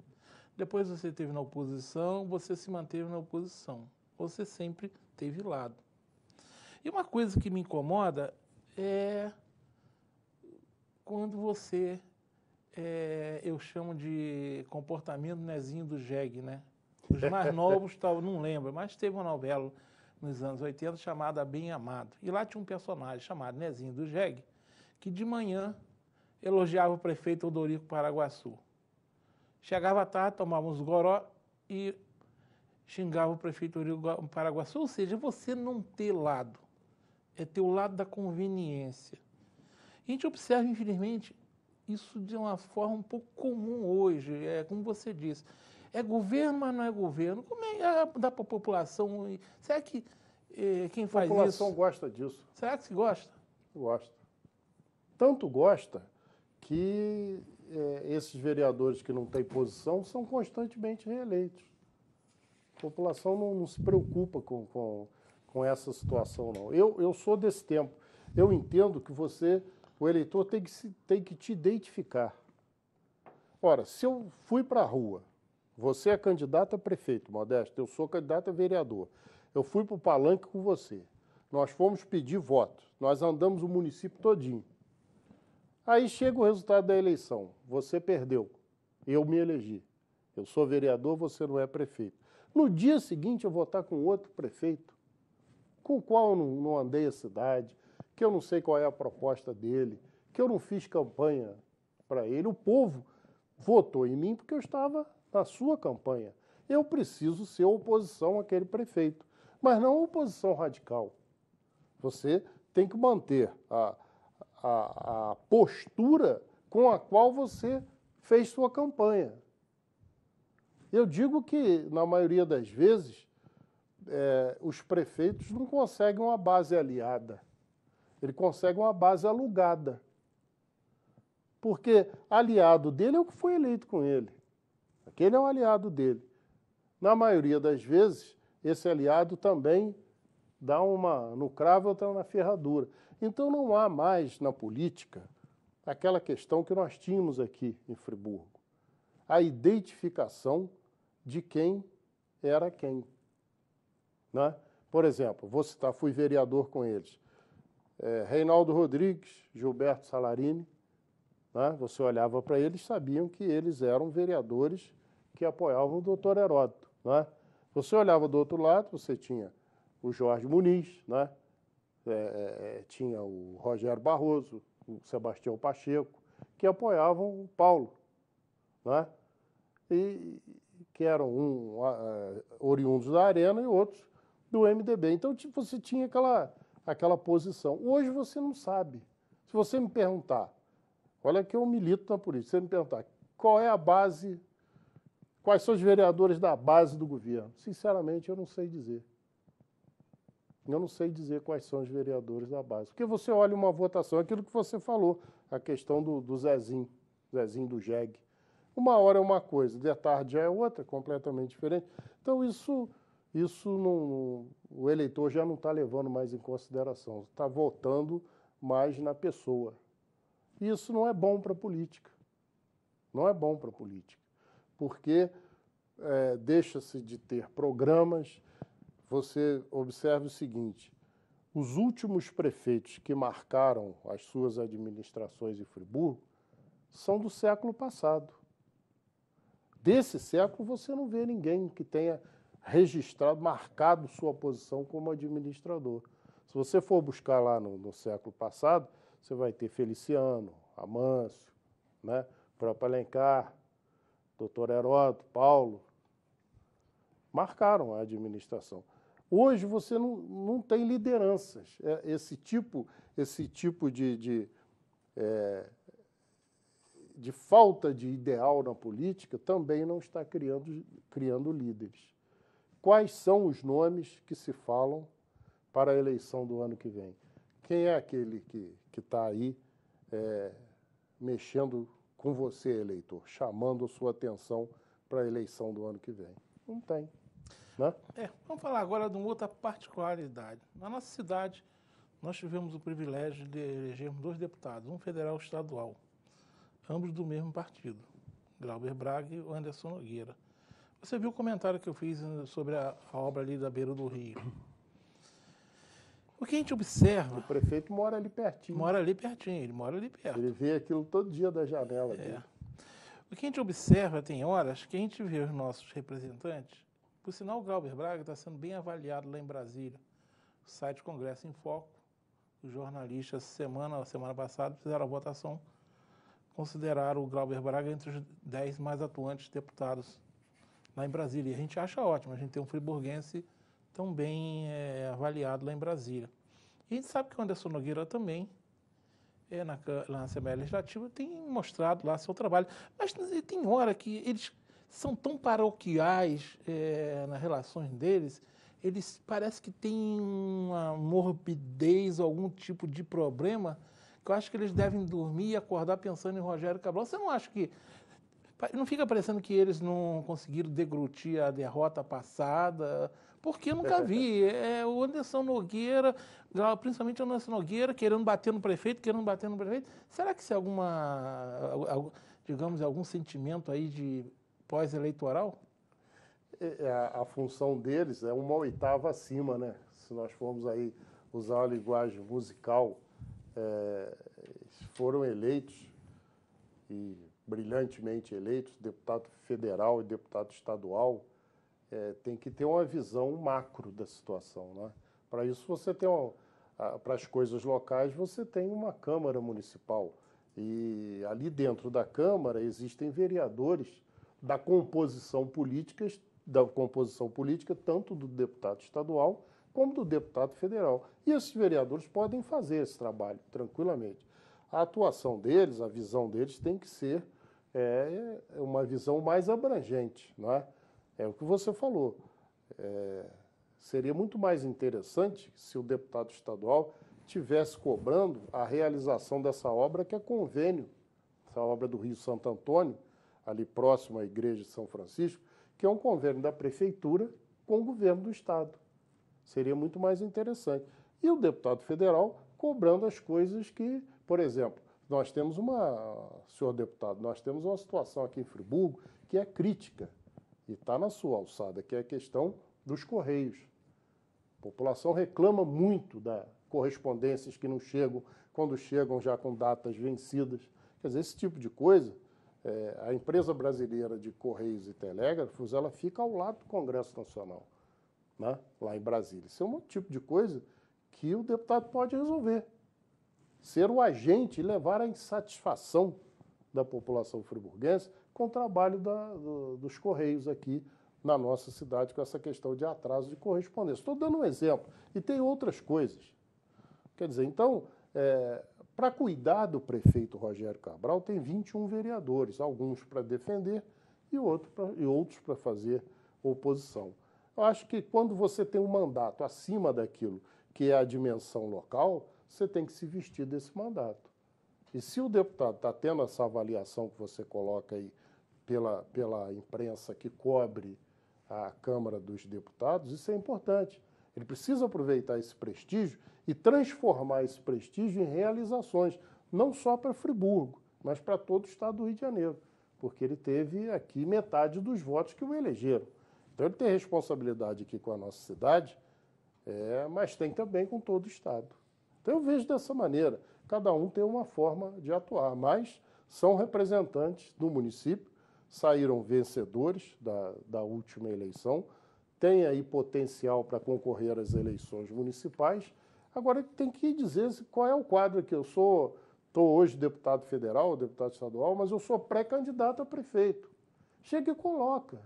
Depois você esteve na oposição, você se manteve na oposição. Você sempre teve lado. E uma coisa que me incomoda é quando você, é, eu chamo de comportamento nezinho do jegue, né? Os mais *laughs* novos, tal, não lembro, mas teve uma novela nos anos 80 chamada Bem Amado. E lá tinha um personagem chamado Nezinho do Jegue, que de manhã elogiava o prefeito Odorico Paraguaçu. Chegava à tarde, tomava uns goró e xingava o prefeito Odorico Paraguaçu. Ou seja, você não ter lado, é ter o lado da conveniência. A gente observa, infelizmente, isso de uma forma um pouco comum hoje, é como você disse. É governo, mas não é governo. Como é, é dá para a população? Será que é, quem faz isso... A população isso? gosta disso. Será que se gosta? Gosta. Tanto gosta que é, esses vereadores que não têm posição são constantemente reeleitos. A população não, não se preocupa com, com, com essa situação, não. Eu, eu sou desse tempo. Eu entendo que você o eleitor tem que, se, tem que te identificar. Ora, se eu fui para a rua, você é candidato a prefeito, Modesto, eu sou candidato a vereador, eu fui para o palanque com você, nós fomos pedir voto, nós andamos o município todinho. Aí chega o resultado da eleição, você perdeu, eu me elegi. Eu sou vereador, você não é prefeito. No dia seguinte eu vou estar com outro prefeito, com o qual eu não andei a cidade, que eu não sei qual é a proposta dele, que eu não fiz campanha para ele. O povo votou em mim porque eu estava na sua campanha. Eu preciso ser oposição àquele prefeito, mas não oposição radical. Você tem que manter a, a, a postura com a qual você fez sua campanha. Eu digo que, na maioria das vezes, é, os prefeitos não conseguem uma base aliada. Ele consegue uma base alugada. Porque aliado dele é o que foi eleito com ele. Aquele é um aliado dele. Na maioria das vezes, esse aliado também dá uma no cravo, outra na ferradura. Então não há mais na política aquela questão que nós tínhamos aqui em Friburgo. A identificação de quem era quem. Né? Por exemplo, vou citar, fui vereador com eles é, Reinaldo Rodrigues, Gilberto Salarini, né? você olhava para eles, sabiam que eles eram vereadores que apoiavam o doutor Heródoto. Né? Você olhava do outro lado, você tinha o Jorge Muniz, né? É, é, é tinha o Rogério Barroso, o Sebastião Pacheco, que apoiavam o Paulo, né? e, que eram um, uh, oriundos da Arena e outros do MDB. Então tipo, você tinha aquela aquela posição. Hoje você não sabe. Se você me perguntar, olha que eu milito na política, se você me perguntar qual é a base, quais são os vereadores da base do governo, sinceramente eu não sei dizer. Eu não sei dizer quais são os vereadores da base. Porque você olha uma votação, aquilo que você falou, a questão do, do Zezinho, Zezinho do JEG. Uma hora é uma coisa, de tarde já é outra, completamente diferente. Então isso isso não, o eleitor já não está levando mais em consideração, está votando mais na pessoa. Isso não é bom para a política. Não é bom para a política, porque é, deixa-se de ter programas. Você observa o seguinte: os últimos prefeitos que marcaram as suas administrações em Friburgo são do século passado. Desse século você não vê ninguém que tenha registrado, marcado sua posição como administrador. Se você for buscar lá no, no século passado, você vai ter Feliciano, Amâncio, né, próprio Alencar, doutor Heródoto, Paulo, marcaram a administração. Hoje você não, não tem lideranças. É, esse tipo, esse tipo de, de, é, de falta de ideal na política também não está criando, criando líderes quais são os nomes que se falam para a eleição do ano que vem. Quem é aquele que está aí é, mexendo com você, eleitor, chamando a sua atenção para a eleição do ano que vem? Não tem. Né? É, vamos falar agora de uma outra particularidade. Na nossa cidade, nós tivemos o privilégio de elegermos dois deputados, um federal e um estadual, ambos do mesmo partido, Glauber Braga e Anderson Nogueira. Você viu o comentário que eu fiz né, sobre a, a obra ali da beira do rio. O que a gente observa. O prefeito mora ali pertinho. Mora ali pertinho, ele mora ali perto. Ele vê aquilo todo dia da janela. É. O que a gente observa, tem horas que a gente vê os nossos representantes. Por sinal, o Galber Braga está sendo bem avaliado lá em Brasília. O site Congresso em Foco, os jornalistas, semana, semana passada, fizeram a votação, consideraram o Galber Braga entre os dez mais atuantes deputados lá em Brasília. E a gente acha ótimo, a gente tem um friburguense tão bem é, avaliado lá em Brasília. E a gente sabe que o Anderson Nogueira também, é, na, na Assembleia Legislativa, tem mostrado lá seu trabalho. Mas tem hora que eles são tão paroquiais é, nas relações deles, eles parece que têm uma morbidez, algum tipo de problema, que eu acho que eles devem dormir e acordar pensando em Rogério Cabral. Você não acha que não fica parecendo que eles não conseguiram deglutir a derrota passada, porque eu nunca vi. *laughs* É, é o Anderson Nogueira, principalmente o Anderson Nogueira, querendo bater no prefeito, querendo bater no prefeito. Será que isso é alguma, digamos, é algum sentimento aí de pós-eleitoral? É, a, a, função deles é uma oitava acima, né? Se nós formos aí usar a linguagem musical, é, foram eleitos e brilhantemente eleitos, deputado federal e deputado estadual, é, tem que ter uma visão macro da situação. Né? Para isso, você tem uma, para as coisas locais, você tem uma Câmara Municipal. E ali dentro da Câmara existem vereadores da composição política, da composição política tanto do deputado estadual como do deputado federal. E esses vereadores podem fazer esse trabalho tranquilamente. A atuação deles, a visão deles tem que ser é, é uma visão mais abrangente, não é? É o que você falou. É, seria muito mais interessante se o deputado estadual tivesse cobrando a realização dessa obra que é convênio, essa obra do Rio Santo Antônio, ali próximo à Igreja de São Francisco, que é um convênio da prefeitura com o governo do estado. Seria muito mais interessante. E o deputado federal cobrando as coisas que, por exemplo, nós temos uma, senhor deputado, nós temos uma situação aqui em Friburgo que é crítica e está na sua alçada, que é a questão dos correios. A população reclama muito da correspondências que não chegam, quando chegam já com datas vencidas. Quer dizer, esse tipo de coisa, é, a empresa brasileira de correios e telégrafos, ela fica ao lado do Congresso Nacional, né? lá em Brasília. Isso é um tipo de coisa que o deputado pode resolver ser o agente e levar a insatisfação da população friburguense com o trabalho da, do, dos Correios aqui na nossa cidade com essa questão de atraso de correspondência. Estou dando um exemplo. E tem outras coisas. Quer dizer, então, é, para cuidar do prefeito Rogério Cabral, tem 21 vereadores, alguns para defender e, outro pra, e outros para fazer oposição. Eu acho que quando você tem um mandato acima daquilo que é a dimensão local, você tem que se vestir desse mandato. E se o deputado está tendo essa avaliação que você coloca aí pela, pela imprensa que cobre a Câmara dos Deputados, isso é importante. Ele precisa aproveitar esse prestígio e transformar esse prestígio em realizações, não só para Friburgo, mas para todo o estado do Rio de Janeiro, porque ele teve aqui metade dos votos que o elegeram. Então ele tem responsabilidade aqui com a nossa cidade, é, mas tem também com todo o estado. Então eu vejo dessa maneira. Cada um tem uma forma de atuar, mas são representantes do município, saíram vencedores da, da última eleição, têm aí potencial para concorrer às eleições municipais. Agora tem que dizer qual é o quadro que eu sou. Estou hoje deputado federal, deputado estadual, mas eu sou pré-candidato a prefeito. Chega e coloca.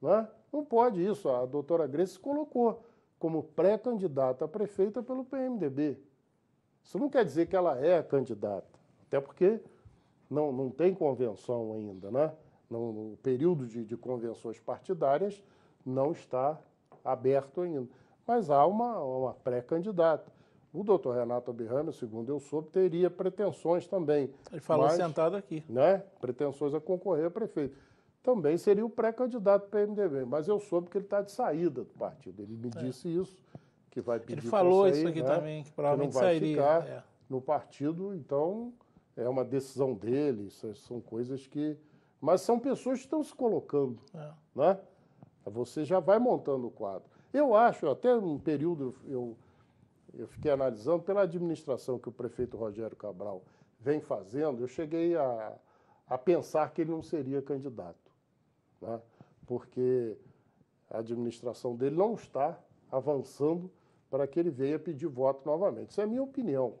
Né? Não pode isso. A doutora Grace colocou como pré-candidata a prefeita pelo PMDB. Isso não quer dizer que ela é candidata, até porque não, não tem convenção ainda, né? Não, o período de, de convenções partidárias não está aberto ainda. Mas há uma, uma pré-candidata. O doutor Renato Abirrama, segundo eu soube, teria pretensões também. Ele falou mas, sentado aqui. Né, pretensões a concorrer a prefeito. Também seria o pré-candidato para o MDB, mas eu soube que ele está de saída do partido. Ele me é. disse isso que vai pedir Ele falou sair, isso aqui né? também, que provavelmente que não vai sairia. Ficar é. no partido, então é uma decisão dele, é, são coisas que. Mas são pessoas que estão se colocando. É. Né? Você já vai montando o quadro. Eu acho, até um período eu, eu fiquei analisando, pela administração que o prefeito Rogério Cabral vem fazendo, eu cheguei a, a pensar que ele não seria candidato. Né? Porque a administração dele não está avançando para que ele venha pedir voto novamente. Isso é a minha opinião,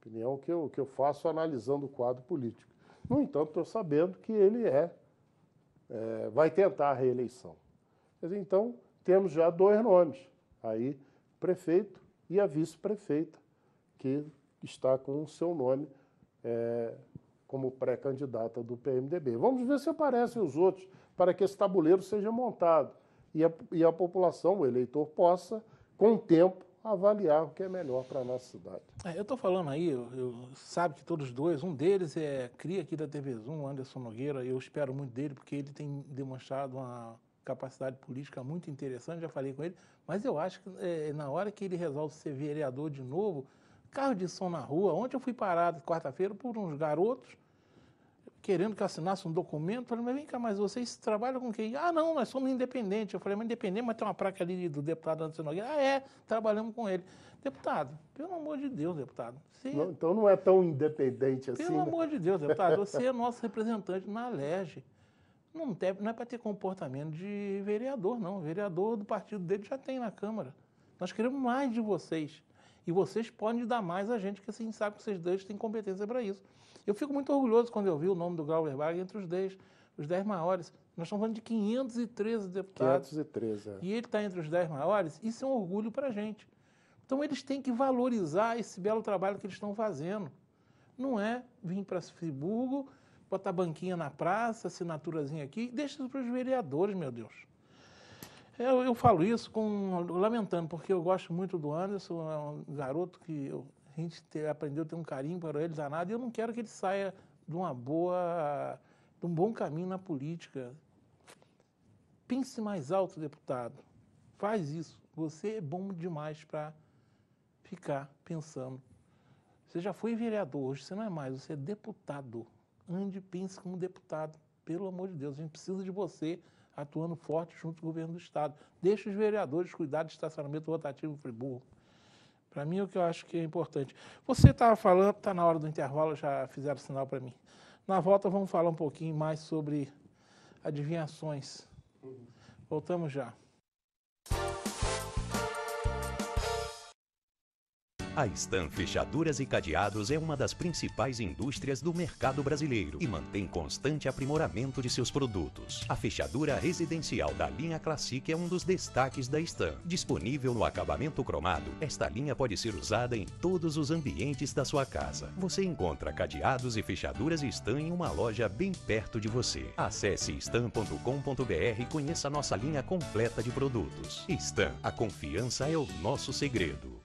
opinião que eu, que eu faço analisando o quadro político. No entanto, estou sabendo que ele é, é, vai tentar a reeleição. Então, temos já dois nomes, aí prefeito e a vice-prefeita, que está com o seu nome é, como pré-candidata do PMDB. Vamos ver se aparecem os outros para que esse tabuleiro seja montado e a, e a população, o eleitor, possa com o tempo, avaliar o que é melhor para a nossa cidade. É, eu estou falando aí, eu, eu, sabe que todos dois, um deles é cria aqui da TV Zoom, Anderson Nogueira, eu espero muito dele porque ele tem demonstrado uma capacidade política muito interessante, já falei com ele, mas eu acho que é, na hora que ele resolve ser vereador de novo, carro de som na rua, ontem eu fui parado quarta-feira por uns garotos, querendo que eu assinasse um documento. Eu falei, mas vem cá, mas vocês trabalham com quem? Ah, não, nós somos independentes. Eu falei, mas independente, mas tem uma placa ali do deputado Anderson Nogueira. Ah, é, trabalhamos com ele. Deputado, pelo amor de Deus, deputado. Você... Não, então não é tão independente assim. Pelo né? amor de Deus, deputado, você é nosso representante na LEGE. Não, tem, não é para ter comportamento de vereador, não. O vereador do partido dele já tem na Câmara. Nós queremos mais de vocês. E vocês podem dar mais a gente, que assim sabe que vocês dois têm competência para isso. Eu fico muito orgulhoso quando eu vi o nome do Glauberberg entre os 10, os 10 maiores. Nós estamos falando de 513 deputados. 513, é. E ele está entre os 10 maiores. Isso é um orgulho para a gente. Então eles têm que valorizar esse belo trabalho que eles estão fazendo. Não é vir para Friburgo, botar banquinha na praça, assinaturazinha aqui, deixa isso para os vereadores, meu Deus. Eu, eu falo isso com lamentando, porque eu gosto muito do Anderson, é um garoto que eu, a gente te, aprendeu a ter um carinho para ele danado, e eu não quero que ele saia de uma boa, de um bom caminho na política. Pense mais alto, deputado. Faz isso. Você é bom demais para ficar pensando. Você já foi vereador, hoje você não é mais, você é deputado. Ande, pense como deputado. Pelo amor de Deus, a gente precisa de você atuando forte junto ao governo do Estado. Deixa os vereadores cuidar do estacionamento rotativo em Friburgo. Para mim, é o que eu acho que é importante. Você estava falando, está na hora do intervalo, já fizeram sinal para mim. Na volta, vamos falar um pouquinho mais sobre adivinhações. Uhum. Voltamos já. A Stan Fechaduras e Cadeados é uma das principais indústrias do mercado brasileiro e mantém constante aprimoramento de seus produtos. A fechadura residencial da linha Classic é um dos destaques da Stan. Disponível no acabamento cromado, esta linha pode ser usada em todos os ambientes da sua casa. Você encontra cadeados e fechaduras Stan em uma loja bem perto de você. Acesse stan.com.br e conheça nossa linha completa de produtos. Stan, a confiança é o nosso segredo.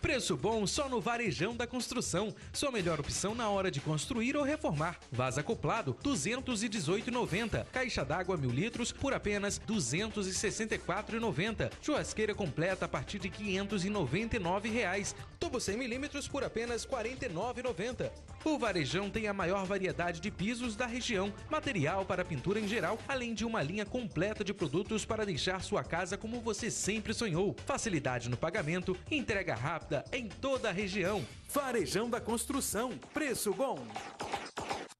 Preço bom só no Varejão da Construção. Sua melhor opção na hora de construir ou reformar. Vaza acoplado, 218,90. Caixa d'água mil litros por apenas 264,90. Churrasqueira completa a partir de 599 reais. Tubo 100 milímetros por apenas 49,90. O Varejão tem a maior variedade de pisos da região, material para pintura em geral, além de uma linha completa de produtos para deixar sua casa como você sempre sonhou. Facilidade no pagamento, entrega rápida em toda a região. Farejão da Construção, preço bom.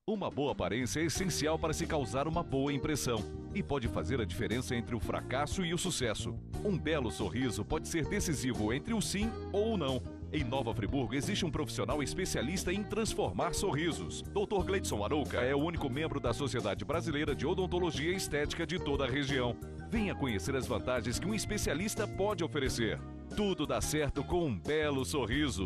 Uma boa aparência é essencial para se causar uma boa impressão e pode fazer a diferença entre o fracasso e o sucesso. Um belo sorriso pode ser decisivo entre o sim ou o não. Em Nova Friburgo existe um profissional especialista em transformar sorrisos. Dr. Gleidson Arouca é o único membro da Sociedade Brasileira de Odontologia Estética de toda a região. Venha conhecer as vantagens que um especialista pode oferecer tudo dá certo com um belo sorriso.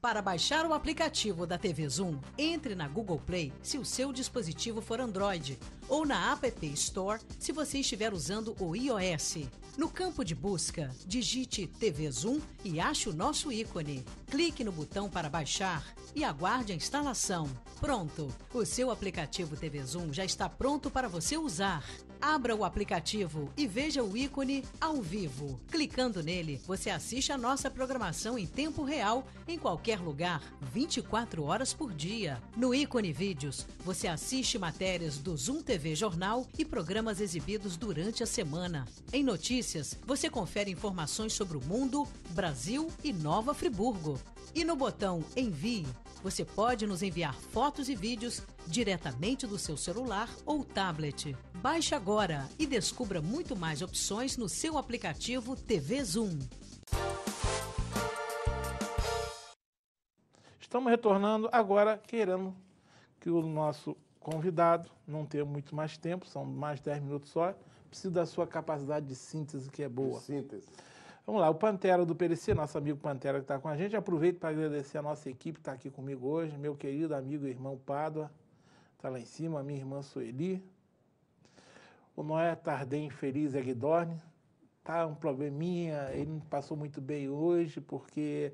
Para baixar o aplicativo da TV Zoom, entre na Google Play se o seu dispositivo for Android ou na App Store se você estiver usando o iOS. No campo de busca, digite TV Zoom e ache o nosso ícone. Clique no botão para baixar e aguarde a instalação. Pronto! O seu aplicativo TV Zoom já está pronto para você usar. Abra o aplicativo e veja o ícone ao vivo. Clicando nele, você assiste a nossa programação em tempo real, em qualquer lugar, 24 horas por dia. No ícone Vídeos, você assiste matérias do Zoom TV Jornal e programas exibidos durante a semana. Em Notícias, você confere informações sobre o mundo, Brasil e Nova Friburgo. E no botão Envie, você pode nos enviar fotos e vídeos diretamente do seu celular ou tablet. Baixe agora e descubra muito mais opções no seu aplicativo TV Zoom. Estamos retornando agora, querendo que o nosso convidado, não tenha muito mais tempo, são mais 10 minutos só, precisa da sua capacidade de síntese que é boa. De síntese. Vamos lá, o Pantera do Pereci, nosso amigo Pantera que está com a gente. Aproveito para agradecer a nossa equipe que está aqui comigo hoje, meu querido amigo e irmão Pádua, está lá em cima, minha irmã Sueli. O Noé Tardem Feliz é Eguidorne, tá um probleminha, ele não passou muito bem hoje, porque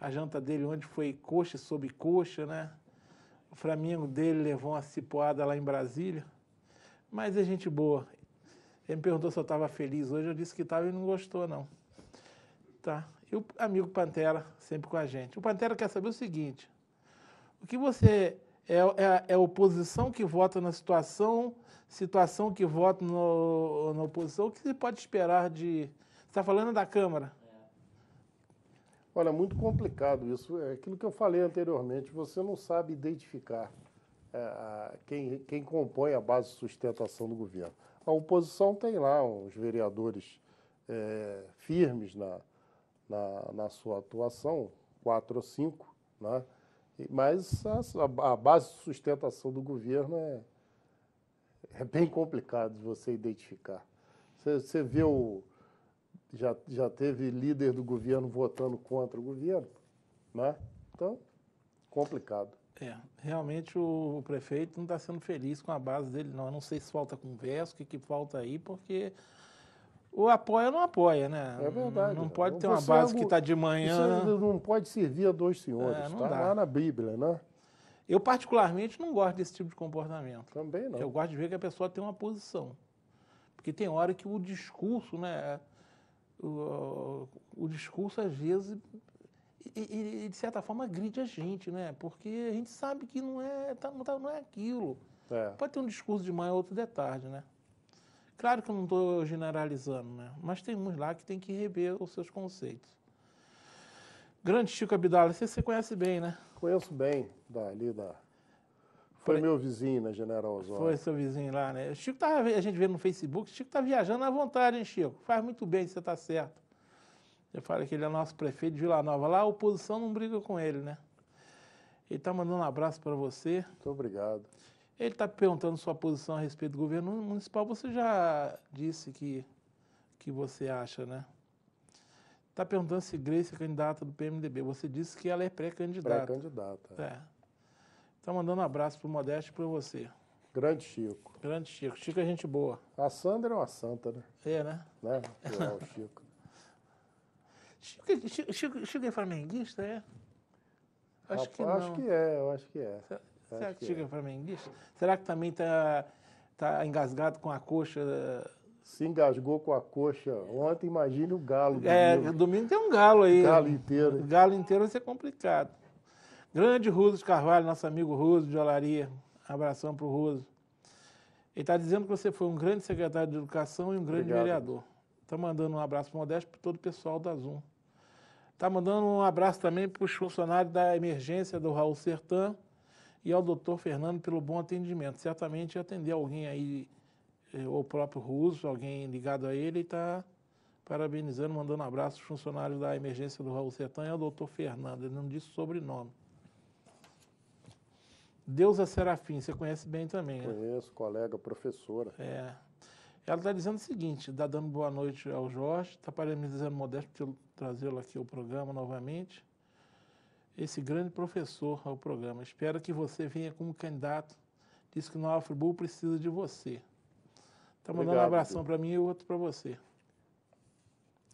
a janta dele ontem foi coxa sobre coxa, né? O Flamengo dele levou uma cipoada lá em Brasília, mas é gente boa. Ele me perguntou se eu estava feliz hoje, eu disse que estava e não gostou, não tá? E o amigo Pantera sempre com a gente. O Pantera quer saber o seguinte: o que você é, é, é oposição que vota na situação, situação que vota no, na oposição, o que você pode esperar de. Você está falando da Câmara? É. Olha, é muito complicado isso. É aquilo que eu falei anteriormente, você não sabe identificar é, quem, quem compõe a base de sustentação do governo. A oposição tem lá uns vereadores é, firmes na, na, na sua atuação, quatro ou cinco, né? mas a, a base de sustentação do governo é, é bem complicado de você identificar. Você, você vê o. Já, já teve líder do governo votando contra o governo, né? Então, complicado. É, realmente o prefeito não está sendo feliz com a base dele, não. Eu não sei se falta conversa, o que, que falta aí, porque ou apoia ou não apoia, né? É verdade. Não pode ter uma é base algo... que está de manhã. Isso não pode servir a dois senhores. É, está lá na Bíblia, né? Eu, particularmente, não gosto desse tipo de comportamento. Também não. Eu gosto de ver que a pessoa tem uma posição. Porque tem hora que o discurso, né? É, o, o discurso, às vezes, e, e, de certa forma, gride a gente, né? Porque a gente sabe que não é, tá, não tá, não é aquilo. É. Pode ter um discurso de manhã, outro de tarde, né? Claro que eu não estou generalizando, né? Mas tem uns lá que tem que rever os seus conceitos. Grande Chico Abdala, você, você conhece bem, né? Conheço bem, dali da... Foi, meu vizinho na General Osório. Foi seu vizinho lá, né? O Chico tá, a gente vê no Facebook, o Chico tá viajando à vontade, hein, Chico? Faz muito bem, você está certo. Eu falo que ele é nosso prefeito de Vila Nova. Lá a oposição não briga com ele, né? Ele está mandando um abraço para você. Muito obrigado. Ele está perguntando sua posição a respeito do governo municipal. Você já disse que, que você acha, né? Está perguntando se Grace é candidata do PMDB. Você disse que ela é pré-candidata. Pré-candidata. É. Está mandando um abraço para o Modesto e para você. Grande Chico. Grande Chico. Chico é gente boa. A Sandra é uma santa, né? É, né? Né? É, o Chico. *laughs* Chico, é, Chico, Chico, Chico é flamenguista, é? Acho Rapaz, que não. Acho que é, eu acho que é. Tá Será que, chega é. flamenguista? Será que também está tá engasgado com a coxa? Se engasgou com a coxa ontem, imagine o galo. Domingo. É, domingo tem um galo aí. Galo inteiro. Galo inteiro vai ser complicado. Grande Ruso de Carvalho, nosso amigo Ruso de Olaria. Abração para o Ruso. Ele está dizendo que você foi um grande secretário de educação e um grande Obrigado. vereador. Está mandando um abraço modesto para todo o pessoal da Zoom. Está mandando um abraço também para os funcionários da emergência do Raul Sertão e ao doutor Fernando pelo bom atendimento. Certamente atender alguém aí, eh, ou o próprio Russo, alguém ligado a ele, está parabenizando, mandando um abraço aos funcionários da emergência do Raul Sertão e ao doutor Fernando. Ele não disse sobrenome. Deusa é Serafim, você conhece bem também, Conheço, né? Conheço, colega, professora. É. Ela está dizendo o seguinte, está dando boa noite ao Jorge, está parabenizando o Modesto por trazê-lo aqui ao programa novamente esse grande professor ao programa. Espero que você venha como candidato. Diz que no Náufrago Bull precisa de você. Está mandando Obrigado, um abração para mim e outro para você.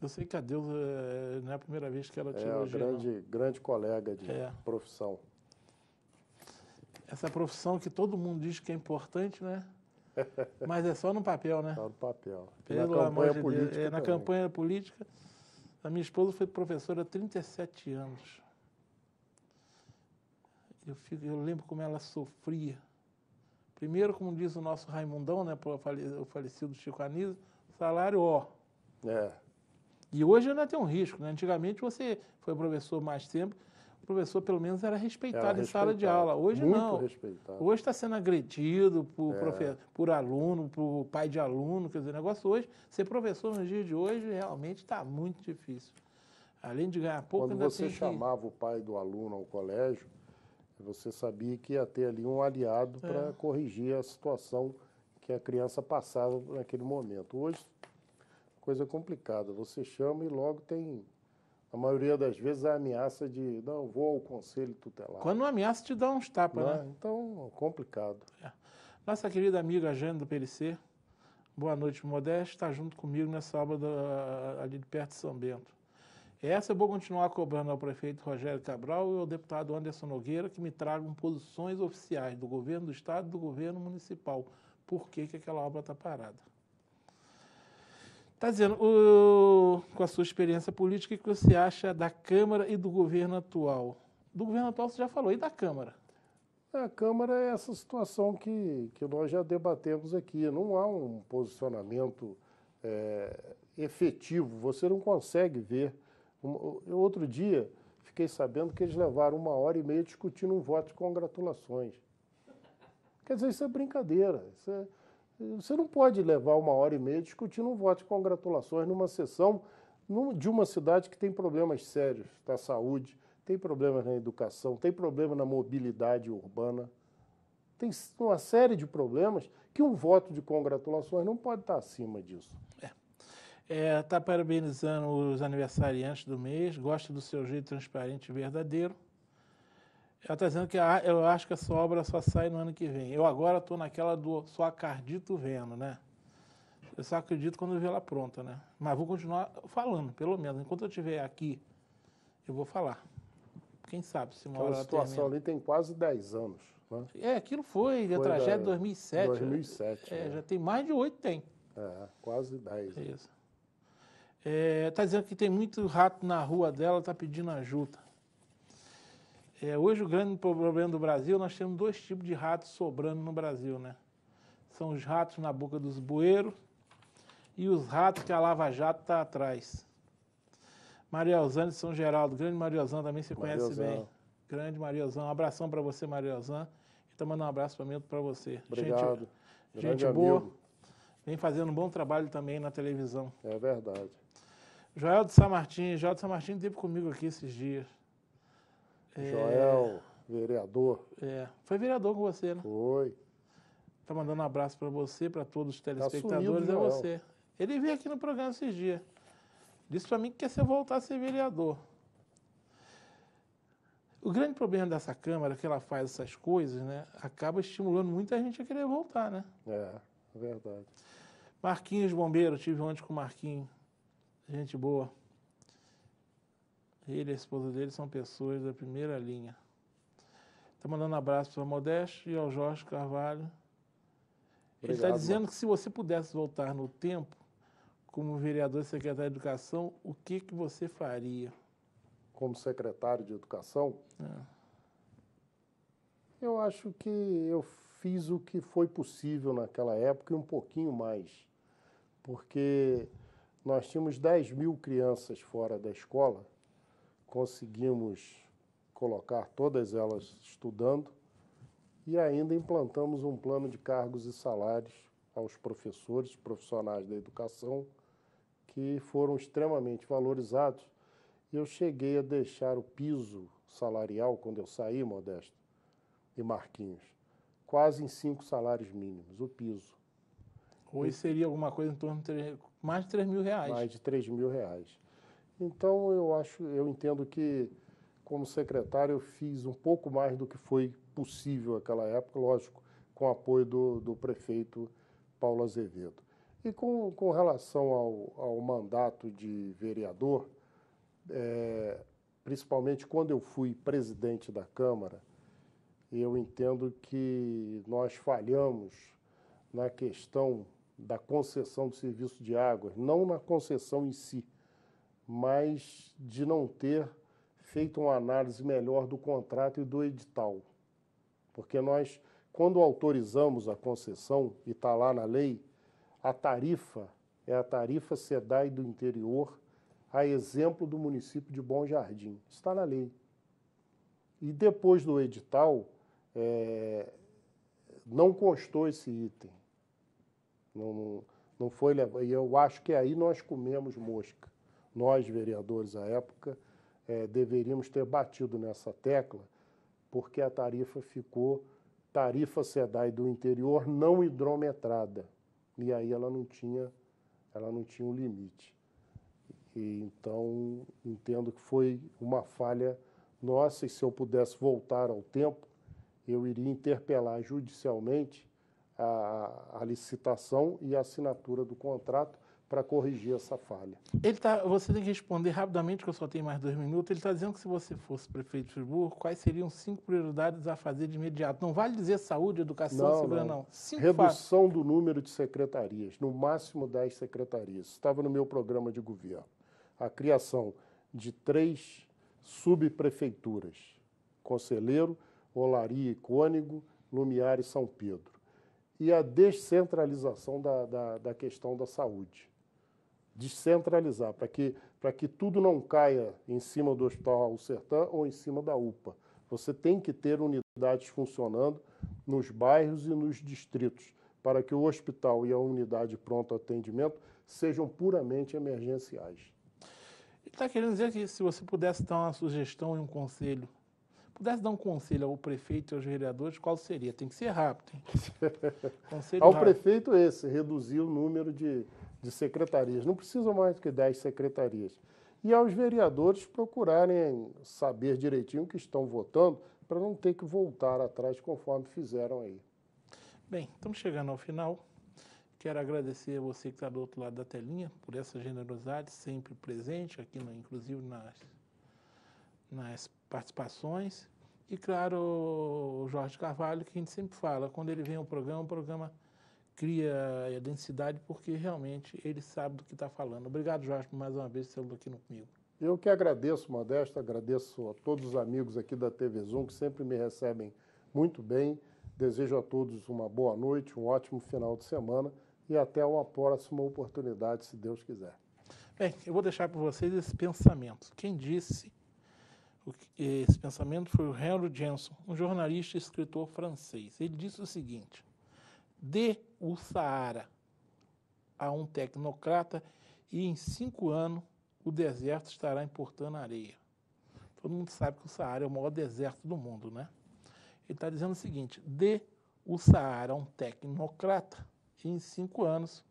Eu sei que a Deus é, não é a primeira vez que ela te é, elogia. Grande, grande colega de é. profissão. Essa profissão que todo mundo diz que é importante, né? *laughs* Mas é só no papel, né? Só no papel. Pelo na amor de É, na campanha política. A minha esposa foi professora há 37 anos. Eu, fico, eu lembro como ela sofria. Primeiro, como diz o nosso Raimundão, né, o falecido Chico Anísio, salário ó. É. E hoje ainda tem um risco, né? Antigamente você foi professor mais tempo, o professor pelo menos era respeitado, era respeitado. em sala de aula. Hoje Muito não. Respeitado. Hoje está sendo agredido por, é. profe... por aluno, por pai de aluno, quer dizer, o negócio hoje, ser professor nos dias de hoje realmente está muito difícil. Além de ganhar pouco, Quando ainda você chamava que... o pai do aluno ao colégio, você sabia que ia ter ali um aliado é. para corrigir a situação que a criança passava naquele momento. Hoje, coisa complicada. Você chama e logo tem, a maioria das vezes, a ameaça de não, vou ao conselho tutelar. Quando ameaça, te dá uns tapas, né? né? Então, complicado. É. Nossa querida amiga Jane do PLC, boa noite, Modesto, está junto comigo nessa obra ali de perto de São Bento. Essa eu vou continuar cobrando ao prefeito Rogério Cabral e ao deputado Anderson Nogueira que me tragam posições oficiais do governo do estado e do governo municipal. Por que, que aquela obra está parada? Está dizendo, o, com a sua experiência política, o que você acha da Câmara e do governo atual? Do governo atual você já falou, e da Câmara? A Câmara é essa situação que, que nós já debatemos aqui. Não há um posicionamento é, efetivo, você não consegue ver eu, outro dia, fiquei sabendo que eles levaram uma hora e meia discutindo um voto de congratulações. Quer dizer, isso é brincadeira. Isso é, você não pode levar uma hora e meia discutindo um voto de congratulações numa sessão de uma cidade que tem problemas sérios da saúde, tem problemas na educação, tem problema na mobilidade urbana. Tem uma série de problemas que um voto de congratulações não pode estar acima disso. É. Está é, tá parabenizando os aniversariantes do mês, gosta do seu jeito transparente e verdadeiro. Ela está dizendo que a, eu acho que a sua obra só sai no ano que vem. Eu agora estou naquela do só acredito vendo, né? Eu só acredito quando eu ver ela pronta, né? Mas vou continuar falando, pelo menos. Enquanto eu estiver aqui, eu vou falar. Quem sabe se uma Aquela hora situação termina. ali tem quase 10 anos. Né? É, aquilo foi, foi a tragédia de 2007. 2007. É, é. Já tem mais de 8, tem. É, quase 10. Né? Isso. Está é, tá dizendo que tem muito rato na rua dela, está pedindo ajuda. É, hoje o grande problema do Brasil, nós temos dois tipos de ratos sobrando no Brasil, né? São os ratos na boca dos bueiros e os ratos que a Lava Jato está atrás. Maria de São Geraldo, grande Marielzana também você conhece bem. Grande Maria um abração para você, Marielzana. E também um abraço também para você. Obrigado. Gente, gente boa. Amigo. Vem fazendo um bom trabalho também na televisão. É verdade. Joel de São Martin, Joel de San Martin teve comigo aqui esses dias. É, Joel, é... vereador. É, foi vereador com você, né? Foi. Tá mandando um abraço para você, para todos os tá telespectadores, tá sumido, é você. Ele veio aqui no programa esses dias. Disse para mim que quer ser voltar a ser vereador. O grande problema dessa Câmara, que ela faz essas coisas, né, acaba estimulando muita gente a querer voltar, né? É, é verdade. Marquinhos Bombeiro, tive ontem com o Marquinhos gente boa. Ele e a esposa dele são pessoas da primeira linha. Está mandando um abraço para o Modesto e ao Jorge Carvalho. Ele está dizendo que se você pudesse voltar no tempo, como vereador e secretário de Educação, o que, que você faria? Como secretário de Educação? É. Eu acho que eu fiz o que foi possível naquela época e um pouquinho mais. Porque nós tínhamos 10 mil crianças fora da escola, conseguimos colocar todas elas estudando e ainda implantamos um plano de cargos e salários aos professores, profissionais da educação, que foram extremamente valorizados. Eu cheguei a deixar o piso salarial quando eu saí, Modesto e Marquinhos, quase em cinco salários mínimos, o piso. Hoje seria alguma coisa em torno de 3, mais de 3 mil reais. Mais de 3 mil reais. Então eu acho, eu entendo que como secretário eu fiz um pouco mais do que foi possível naquela época, lógico, com o apoio do, do prefeito Paulo Azevedo. E com, com relação ao, ao mandato de vereador, é, principalmente quando eu fui presidente da Câmara, eu entendo que nós falhamos na questão da concessão do serviço de águas, não na concessão em si, mas de não ter feito uma análise melhor do contrato e do edital. Porque nós, quando autorizamos a concessão, e está lá na lei, a tarifa é a tarifa SEDAI do interior, a exemplo do município de Bom Jardim. Está na lei. E depois do edital, é, não constou esse item. Não, não foi E eu acho que aí nós comemos mosca. Nós, vereadores à época, é, deveríamos ter batido nessa tecla, porque a tarifa ficou tarifa SEDAI do interior não hidrometrada. E aí ela não tinha, ela não tinha um limite. E, então, entendo que foi uma falha nossa, e se eu pudesse voltar ao tempo, eu iria interpelar judicialmente a, a licitação e a assinatura do contrato para corrigir essa falha. Ele tá, você tem que responder rapidamente, que eu só tenho mais dois minutos. Ele está dizendo que se você fosse prefeito de Friburgo, quais seriam cinco prioridades a fazer de imediato? Não vale dizer saúde, educação, segurança, não. não. Redução do número de secretarias, no máximo dez secretarias. Estava no meu programa de governo. A criação de três subprefeituras, Conselheiro, Olaria e Cônigo, Lumiar e São Pedro e a descentralização da, da, da questão da saúde. Descentralizar, para que, que tudo não caia em cima do Hospital Raul Sertã ou em cima da UPA. Você tem que ter unidades funcionando nos bairros e nos distritos, para que o hospital e a unidade pronto atendimento sejam puramente emergenciais. Ele está querendo dizer que se você pudesse dar uma sugestão e um conselho pudesse dar um conselho ao prefeito e aos vereadores, qual seria? Tem que ser rápido. Hein? *laughs* conselho ao rápido. prefeito esse, reduzir o número de, de secretarias. Não precisa mais do que 10 secretarias. E aos vereadores procurarem saber direitinho o que estão votando para não ter que voltar atrás conforme fizeram aí. Bem, estamos chegando ao final. Quero agradecer a você que está do outro lado da telinha por essa generosidade sempre presente aqui, no, inclusive nas nas participações. E, claro, o Jorge Carvalho, que a gente sempre fala, quando ele vem ao programa, o programa cria a densidade porque realmente ele sabe do que está falando. Obrigado, Jorge, por mais uma vez sendo aqui comigo. Eu que agradeço, Modesto, agradeço a todos os amigos aqui da TV Zoom que sempre me recebem muito bem. Desejo a todos uma boa noite, um ótimo final de semana e até uma próxima oportunidade, se Deus quiser. Bem, eu vou deixar para vocês esse pensamento. Quem disse esse pensamento foi o Henry Jensen, um jornalista e escritor francês. Ele disse o seguinte: dê o Saara a um tecnocrata e em cinco anos o deserto estará importando areia. Todo mundo sabe que o Saara é o maior deserto do mundo, né? Ele está dizendo o seguinte: dê o Saara a um tecnocrata e em cinco anos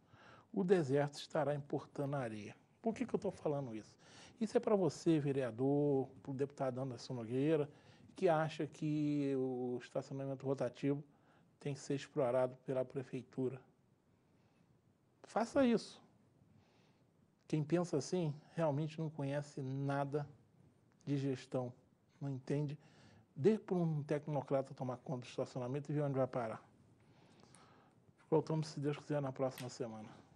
o deserto estará importando areia. Por que, que eu estou falando isso? Isso é para você, vereador, para o deputado Anderson Nogueira, que acha que o estacionamento rotativo tem que ser explorado pela prefeitura. Faça isso. Quem pensa assim realmente não conhece nada de gestão, não entende. Dê para um tecnocrata tomar conta do estacionamento e ver onde vai parar. Voltamos, se Deus quiser, na próxima semana.